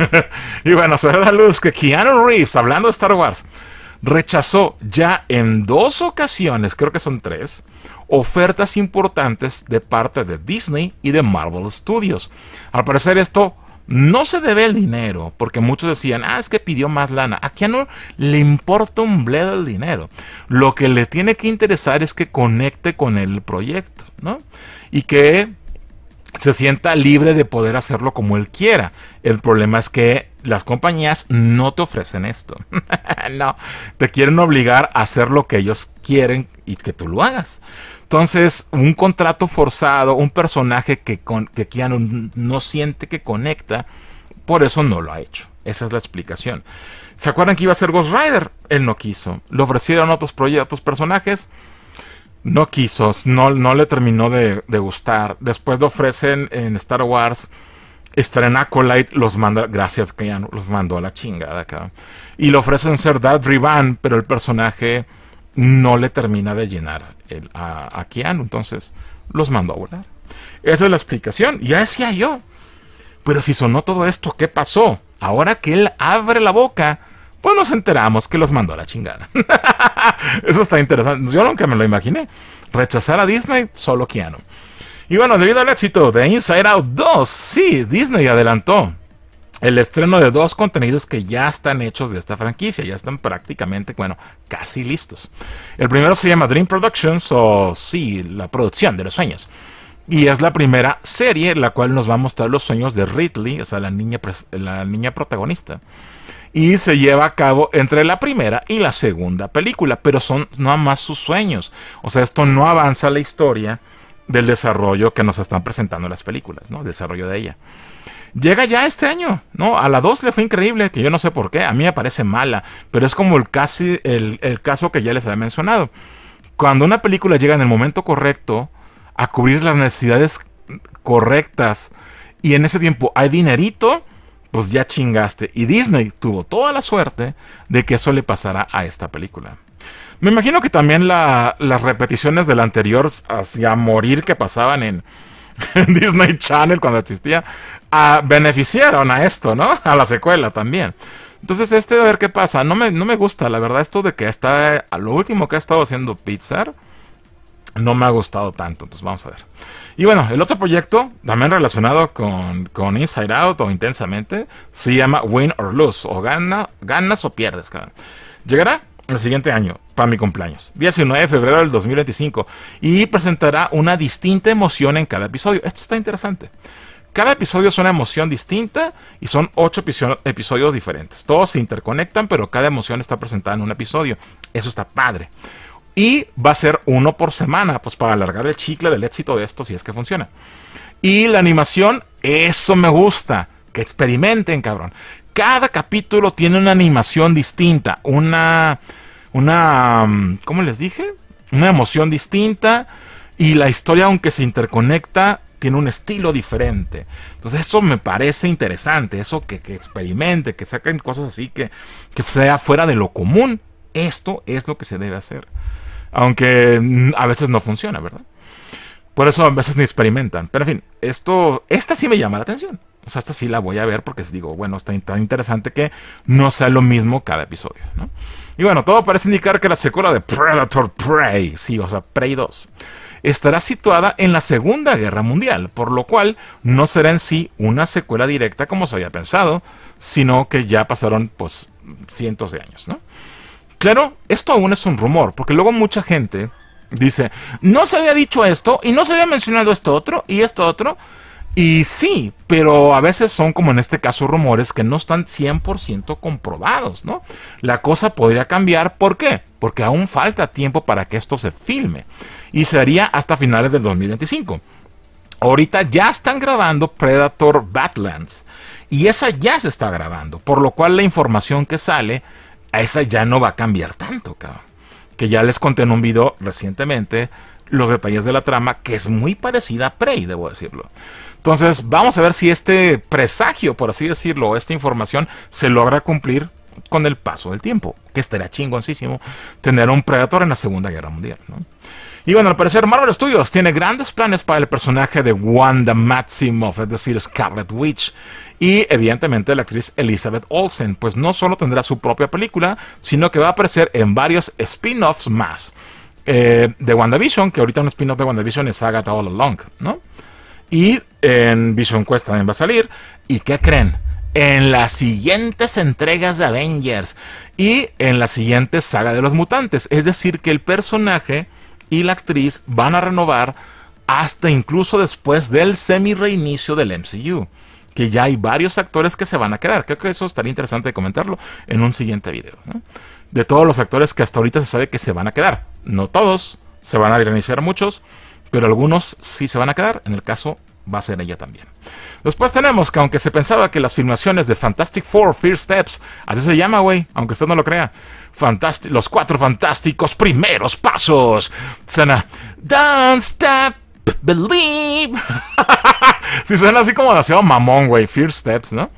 y bueno, se ve la luz que Keanu Reeves, hablando de Star Wars, rechazó ya en dos ocasiones, creo que son tres, ofertas importantes de parte de Disney y de Marvel Studios. Al parecer esto no se debe el dinero, porque muchos decían, ah, es que pidió más lana. A no le importa un bledo el dinero. Lo que le tiene que interesar es que conecte con el proyecto, ¿no? Y que se sienta libre de poder hacerlo como él quiera. El problema es que las compañías no te ofrecen esto. no, te quieren obligar a hacer lo que ellos quieren y que tú lo hagas. Entonces, un contrato forzado, un personaje que, con, que Keanu no siente que conecta, por eso no lo ha hecho. Esa es la explicación. ¿Se acuerdan que iba a ser Ghost Rider? Él no quiso. Le ofrecieron otros proyectos, personajes. No quiso, no, no le terminó de, gustar. Después le ofrecen en Star Wars estar en Acolyte, los manda, gracias que ya los mandó a la chingada acá. Y le ofrecen ser Dad Rivan, pero el personaje no le termina de llenar el, a, a Keanu. Entonces los mandó a volar. Esa es la explicación. Ya decía yo. Pero si sonó todo esto, ¿qué pasó? Ahora que él abre la boca, pues nos enteramos que los mandó a la chingada. Eso está interesante. Yo nunca me lo imaginé. Rechazar a Disney, solo Keanu. Y bueno, debido al éxito de Inside Out 2, sí, Disney adelantó el estreno de dos contenidos que ya están hechos de esta franquicia, ya están prácticamente, bueno, casi listos. El primero se llama Dream Productions o sí, la producción de los sueños. Y es la primera serie en la cual nos va a mostrar los sueños de Ridley, o sea, la niña, la niña protagonista. Y se lleva a cabo entre la primera y la segunda película, pero son no más sus sueños. O sea, esto no avanza la historia del desarrollo que nos están presentando las películas, ¿no? El desarrollo de ella llega ya este año. No, a la 2 le fue increíble, que yo no sé por qué, a mí me parece mala, pero es como el, casi, el, caso que ya les había mencionado. Cuando una película llega en el momento correcto a cubrir las necesidades correctas y en ese tiempo hay dinerito, pues ya chingaste. Y Disney tuvo toda la suerte de que eso le pasara a esta película. Me imagino que también las repeticiones del anterior hacia morir que pasaban en, Disney Channel cuando existía, beneficiaron a esto, ¿no? A la secuela también. Entonces, este, a ver qué pasa. No me, no me gusta, la verdad, esto de que está a lo último que ha estado haciendo Pixar. No me ha gustado tanto, entonces vamos a ver. Y bueno, el otro proyecto, también relacionado con, Inside Out o intensamente, se llama Win or Lose, o ganas o pierdes. Llegará el siguiente año, para mi cumpleaños, 19 de febrero del 2025, y presentará una distinta emoción en cada episodio. Esto está interesante. Cada episodio es una emoción distinta y son ocho episodios diferentes. Todos se interconectan, pero cada emoción está presentada en un episodio. Eso está padre. Y va a ser uno por semana, pues para alargar el chicle del éxito de esto, si es que funciona. Y la animación, eso me gusta. Que experimenten, cabrón. Cada capítulo tiene una animación distinta, una, una, mm, ¿cómo les dije? Una emoción distinta y la historia, aunque se interconecta, tiene un estilo diferente. Entonces eso me parece interesante, eso que, que experimente, que saquen cosas así, que, que sea fuera de lo común. Esto es lo que se debe hacer. Aunque mm, a veces no funciona, ¿verdad? Por eso a veces ni experimentan. Pero en fin, esto, esta sí me llama la atención. O sea, esta sí la voy a ver porque digo, bueno, está tan interesante que no sea lo mismo cada episodio, Y bueno, todo parece indicar que la secuela de Predator Prey, sí, o sea, Prey 2, estará situada en la Segunda Guerra Mundial, por lo cual no será en sí una secuela directa como se había pensado, sino que ya pasaron pues cientos de años, ¿no? Claro, esto aún es un rumor, porque luego mucha gente dice, no se había dicho esto y no se había mencionado esto otro y esto otro. Y sí, pero a veces son, como en este caso, rumores que no están 100% comprobados, ¿no? La cosa podría cambiar, ¿por qué? Porque aún falta tiempo para que esto se filme. Y sería hasta finales del 2025. Ahorita ya están grabando Predator Badlands. Y esa ya se está grabando. Por lo cual la información que sale, a esa ya no va a cambiar tanto, cabrón. Que ya les conté en un video recientemente los detalles de la trama, que es muy parecida a Prey, debo decirlo. Entonces, vamos a ver si este presagio, por así decirlo, esta información se logra cumplir con el paso del tiempo, que estaría chingoncísimo tener un Predator en la Segunda Guerra Mundial. Y bueno, al parecer Marvel Studios tiene grandes planes para el personaje de Wanda Maximoff, es decir, Scarlet Witch. Y evidentemente la actriz Elizabeth Olsen, pues no solo tendrá su propia película, sino que va a aparecer en varios spin-offs más. Eh, de WandaVision, que ahorita un spin-off de WandaVision es Agatha All Along, ¿no? Y en Vision Quest también va a salir. ¿Y qué creen? En las siguientes entregas de Avengers y en la siguiente saga de los mutantes. Es decir, que el personaje y la actriz van a renovar hasta incluso después del semi-reinicio del MCU. Que ya hay varios actores que se van a quedar. Creo que eso estaría interesante de comentarlo en un siguiente video. De todos los actores que hasta ahorita se sabe que se van a quedar. No todos, se van a reiniciar muchos pero algunos sí se van a quedar, en el caso va a ser ella también. Después tenemos que aunque se pensaba que las filmaciones de Fantastic Four Fear Steps, así se llama, güey, aunque usted no lo crea, los cuatro fantásticos primeros pasos, suena Don't Step Believe. si suena así como demasiado mamón, güey, Fear Steps, ¿no?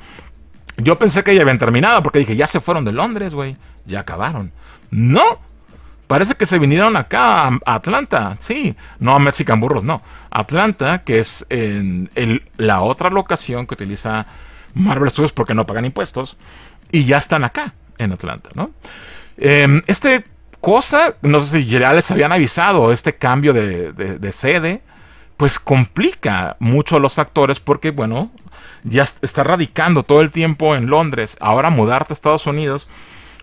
Yo pensé que ya habían terminado porque dije, ya se fueron de Londres, güey, ya acabaron. No, Parece que se vinieron acá, a Atlanta, sí, no a Mexican Burros, no. Atlanta, que es la otra locación que utiliza Marvel Studios porque no pagan impuestos, y ya están acá, en Atlanta, ¿no? Eh, cosa, no sé si ya les habían avisado, este cambio de, de sede, pues complica mucho a los actores porque, bueno, ya está radicando todo el tiempo en Londres, ahora mudarte a Estados Unidos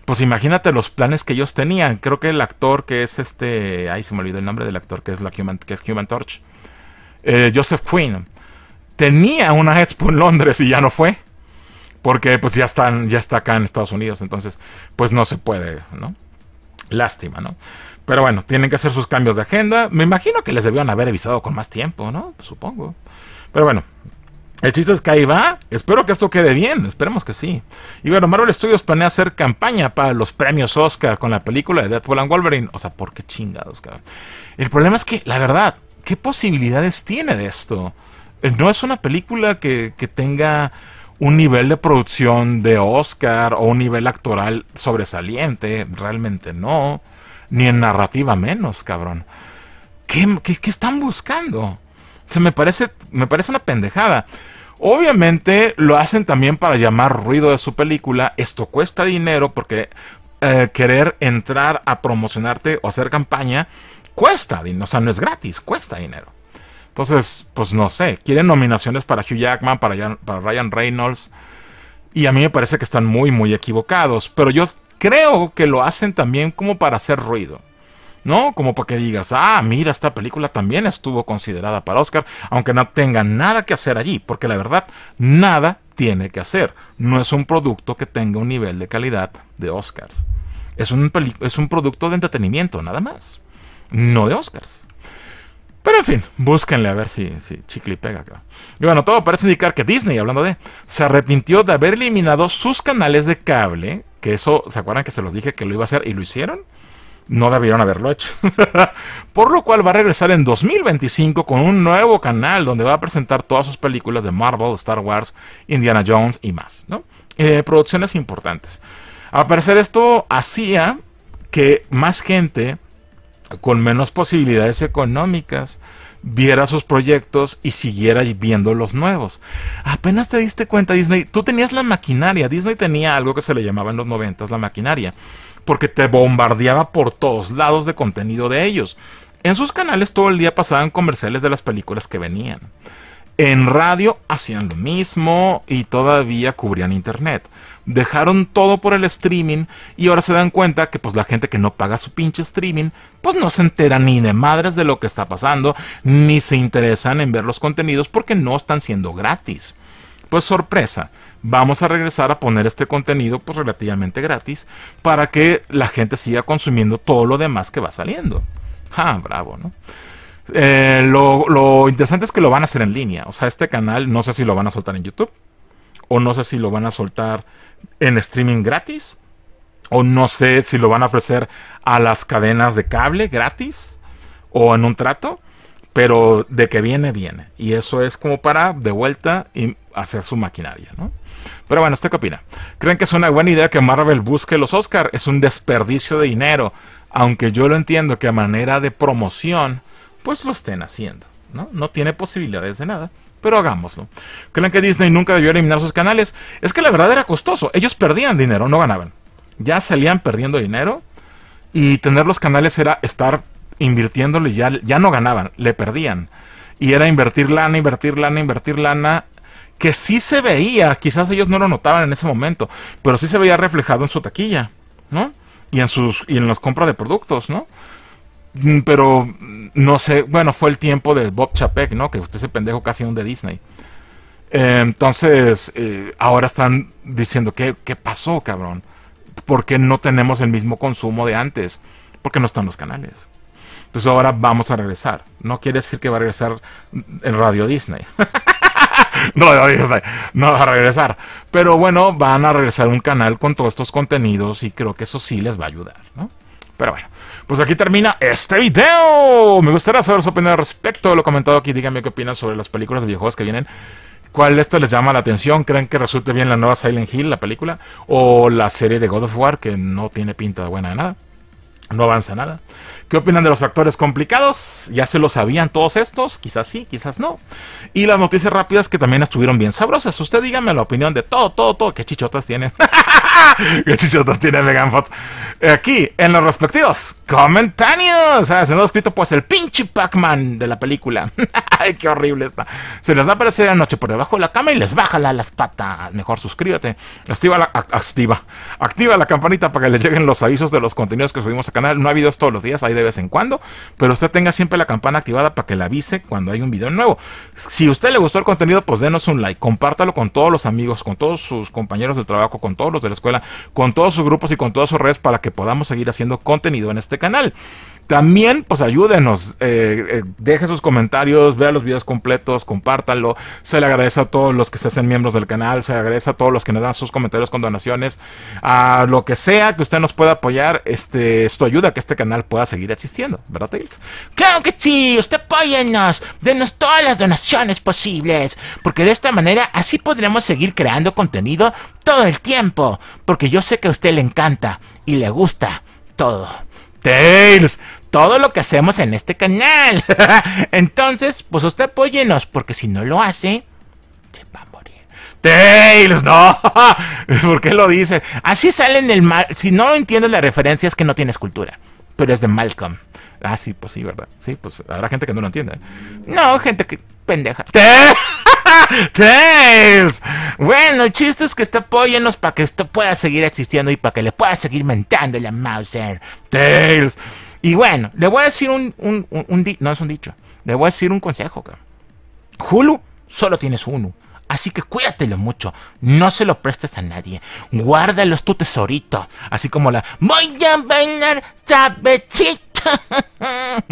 pues imagínate los planes que ellos tenían. Creo que el actor que es este. Ay, se me olvidó el nombre del actor que es Human, que es Human Torch. Eh, Joseph Quinn. Tenía una expo en Londres y ya no fue. Porque pues ya están, ya está acá en Estados Unidos. Entonces, pues no se puede, ¿no? Lástima, ¿no? Pero bueno, tienen que hacer sus cambios de agenda. Me imagino que les debían haber avisado con más tiempo, ¿no? Supongo. Pero bueno, el chiste es que ahí va. Espero que esto quede bien. Esperemos que sí. Y bueno, Marvel Studios planea hacer campaña para los premios Oscar con la película de Deadpool and Wolverine. O sea, ¿por qué chingados, cabrón? El problema es que, la verdad, ¿qué posibilidades tiene de esto? Eh, no es una película que, tenga un nivel de producción de Oscar o un nivel actoral sobresaliente. Realmente no. Ni en narrativa menos, cabrón. qué, qué, qué están buscando? me parece, me parece una pendejada. Obviamente lo hacen también para llamar ruido de su película. Esto cuesta dinero porque eh, querer entrar a promocionarte o hacer campaña cuesta dinero. O sea, no es gratis, cuesta dinero. Entonces, pues no sé. Quieren nominaciones para Hugh Jackman, para Ryan Reynolds. Y a mí me parece que están muy, muy equivocados. Pero yo creo que lo hacen también como para hacer ruido. ¿no? Como para que digas, ah, mira, esta película también estuvo considerada para Oscar, aunque no tenga nada que hacer allí, porque la verdad, nada tiene que hacer. No es un producto que tenga un nivel de calidad de Oscars. Es un, es un producto de entretenimiento, nada más. No de Oscars. Pero en fin, búsquenle a ver si, si chicle pega acá. Y bueno, todo parece indicar que Disney, hablando de, se arrepintió de haber eliminado sus canales de cable, que eso, ¿se acuerdan que se los dije que lo iba a hacer y lo hicieron? no debieron haberlo hecho. Por lo cual va a regresar en 2025 con un nuevo canal donde va a presentar todas sus películas de Marvel, Star Wars, Indiana Jones y más. ¿no? Eh, producciones importantes. Al parecer esto hacía que más gente con menos posibilidades económicas viera sus proyectos y siguiera viendo los nuevos. Apenas te diste cuenta, Disney, tú tenías la maquinaria, Disney tenía algo que se le llamaba en los noventas la maquinaria, porque te bombardeaba por todos lados de contenido de ellos. En sus canales todo el día pasaban comerciales de las películas que venían. En radio hacían lo mismo y todavía cubrían internet. Dejaron todo por el streaming y ahora se dan cuenta que pues la gente que no paga su pinche streaming pues no se entera ni de madres de lo que está pasando ni se interesan en ver los contenidos porque no están siendo gratis. Pues sorpresa, vamos a regresar a poner este contenido pues relativamente gratis para que la gente siga consumiendo todo lo demás que va saliendo. Ah, bravo, ¿no? Eh, lo, interesante es que lo van a hacer en línea. O sea, este canal no sé si lo van a soltar en YouTube. O no sé si lo van a soltar en streaming gratis. O no sé si lo van a ofrecer a las cadenas de cable gratis. O en un trato. Pero de que viene, viene. Y eso es como para de vuelta y hacer su maquinaria, Pero bueno, ¿usted qué opina? ¿Creen que es una buena idea que Marvel busque los Oscars? Es un desperdicio de dinero. Aunque yo lo entiendo que a manera de promoción pues lo estén haciendo. ¿no? no tiene posibilidades de nada, pero hagámoslo. ¿Creen que Disney nunca debió eliminar sus canales? Es que la verdad era costoso. Ellos perdían dinero, no ganaban. Ya salían perdiendo dinero y tener los canales era estar invirtiéndoles ya, ya no ganaban, le perdían. Y era invertir lana, invertir lana, invertir lana, que sí se veía, quizás ellos no lo notaban en ese momento, pero sí se veía reflejado en su taquilla, ¿no? Y en, sus, y en las compras de productos, ¿no? Mm, pero mm, no sé, bueno, fue el tiempo de Bob Chapek, ¿no? Que usted ese pendejo casi un de Disney. Eh, entonces, eh, ahora están diciendo, ¿qué, pasó, cabrón? ¿Por qué no tenemos el mismo consumo de antes? Porque no están los canales. Entonces ahora vamos a regresar. No quiere decir que va a regresar el Radio Disney. no, no va a regresar. Pero bueno, van a regresar un canal con todos estos contenidos y creo que eso sí les va a ayudar, ¿no? Pero bueno, pues aquí termina este video. Me gustaría saber su opinión al respecto de lo comentado aquí. Díganme qué opinan sobre las películas de videojuegos que vienen. ¿Cuál de estas les llama la atención? ¿Creen que resulte bien la nueva Silent Hill, la película? ¿O la serie de God of War, que no tiene pinta buena de nada? No avanza nada. ¿Qué opinan de los actores complicados? ¿Ya se lo sabían todos estos? Quizás sí, quizás no. Y las noticias rápidas que también estuvieron bien sabrosas. Usted dígame la opinión de todo, todo, todo. ¿Qué chichotas tiene? ¿Qué chichotas tiene Megan Fox? Aquí, en los respectivos comentarios. Ah, se nos ha escrito pues el pinche Pac-Man de la película. Ay, qué horrible está. Se les va a aparecer anoche por debajo de la cama y les bájala las patas. Mejor suscríbete. Activa la, activa, activa la campanita para que les lleguen los avisos de los contenidos que subimos al canal. No hay videos todos los días, hay de vez en cuando, pero usted tenga siempre la campana activada para que la avise cuando hay un video nuevo. Si a usted le gustó el contenido, pues denos un like, compártalo con todos los amigos, con todos sus compañeros de trabajo, con todos los de la escuela, con todos sus grupos y con todas sus redes para que podamos seguir haciendo contenido en este canal. También, pues ayúdenos, eh, eh, deje sus comentarios, vea los videos completos, compártalo. Se le agradece a todos los que se hacen miembros del canal, se le agradece a todos los que nos dan sus comentarios con donaciones, a lo que sea que usted nos pueda apoyar. Este, esto ayuda a que este canal pueda seguir existiendo, ¿verdad, Tails? Claro que sí, usted apóyennos, denos todas las donaciones posibles, porque de esta manera así podremos seguir creando contenido todo el tiempo, porque yo sé que a usted le encanta y le gusta todo. Tales, todo lo que hacemos en este canal. Entonces, pues usted apóyenos, porque si no lo hace, se va a morir. Tales, no. ¿Por qué lo dice? Así sale en el mal. Si no entiendes la referencia, es que no tiene escultura, Pero es de Malcolm. Ah, sí, pues sí, ¿verdad? Sí, pues habrá gente que no lo entienda. No, gente que pendeja. Tails. Bueno, el chiste es que te este los para que esto pueda seguir existiendo y para que le pueda seguir mentando la Mauser. Tails. Y bueno, le voy a decir un, un, no es un dicho, le voy a decir un consejo. Hulu, solo tienes uno. Así que cuídatelo mucho, no se lo prestes a nadie, guárdalos tu tesorito, así como la voy a bailar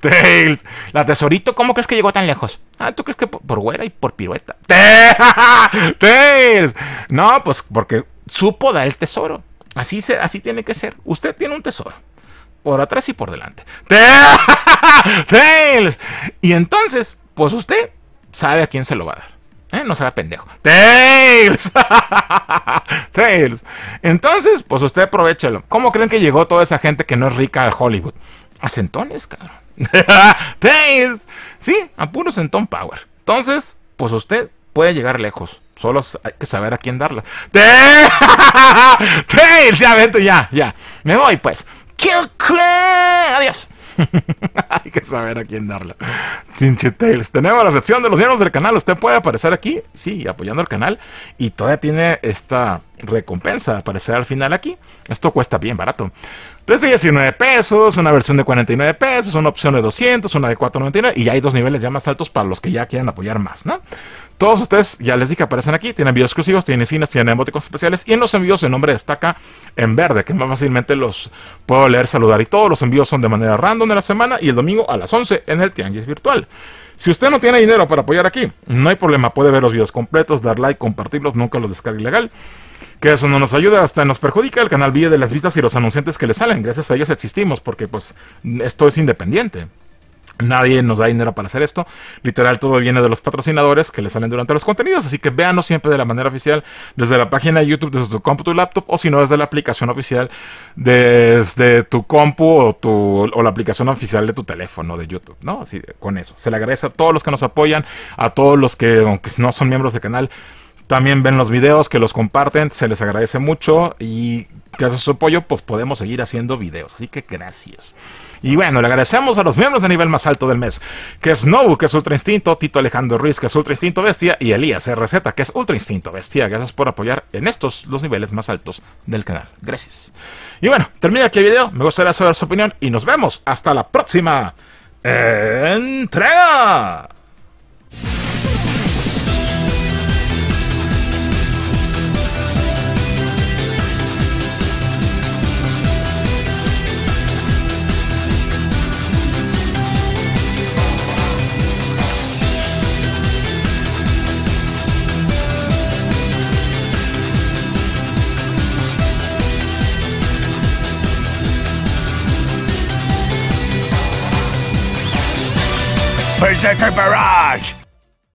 Tails, la tesorito, ¿cómo crees que llegó tan lejos? Ah, ¿tú crees que por, güera y por pirueta? Tails, no, pues porque supo dar el tesoro. Así, se, así tiene que ser. Usted tiene un tesoro. Por atrás y por delante. Tails. Y entonces, pues usted sabe a quién se lo va a dar. ¿Eh? No No sea pendejo. Tails. Tails. Entonces, pues usted aprovechalo. ¿Cómo creen que llegó toda esa gente que no es rica a Hollywood? A centones, cabrón. Tails. Sí, a puro Tom power. Entonces, pues usted puede llegar lejos. Solo hay que saber a quién darla. Tails. Ya, vente, ya, ya. Me voy, pues. ¿Qué Adiós. Hay que saber a quién darla. Chinche Tenemos la sección de los diarios del canal. Usted puede aparecer aquí, sí, apoyando al canal. Y todavía tiene esta recompensa aparecer al final aquí. Esto cuesta bien barato. 3 de 19 pesos, una versión de 49 pesos, una opción de 200, una de 4.99 y hay dos niveles ya más altos para los que ya quieran apoyar más, ¿no? Todos ustedes, ya les dije, aparecen aquí, tienen videos exclusivos, tienen cines tienen emoticons especiales y en los envíos el nombre destaca en verde, que más fácilmente los puedo leer, saludar y todos los envíos son de manera random de la semana y el domingo a las 11 en el Tianguis Virtual. Si usted no tiene dinero para apoyar aquí, no hay problema, puede ver los videos completos, dar like, compartirlos, nunca los descargue ilegal que eso no nos ayuda, hasta nos perjudica el canal Vía de las vistas y los anunciantes que le salen. Gracias a ellos existimos, porque pues esto es independiente. Nadie nos da dinero para hacer esto. Literal, todo viene de los patrocinadores que le salen durante los contenidos. Así que véanos siempre de la manera oficial desde la página de YouTube, desde tu compu, tu laptop, o si no, desde la aplicación oficial, desde tu compu o, la aplicación oficial de tu teléfono de YouTube, ¿no? Así con eso. Se le agradece a todos los que nos apoyan, a todos los que, aunque no son miembros del canal, también ven los videos, que los comparten, se les agradece mucho y gracias a su apoyo pues podemos seguir haciendo videos. Así que gracias. Y bueno, le agradecemos a los miembros de nivel más alto del mes, que es Nobu, que es Ultra Instinto, Tito Alejandro Ruiz, que es Ultra Instinto Bestia, y Elías RZ, que es Ultra Instinto Bestia. Gracias por apoyar en estos los niveles más altos del canal. Gracias. Y bueno, termina aquí el video. Me gustaría saber su opinión y nos vemos hasta la próxima entrega. Berserker Barrage!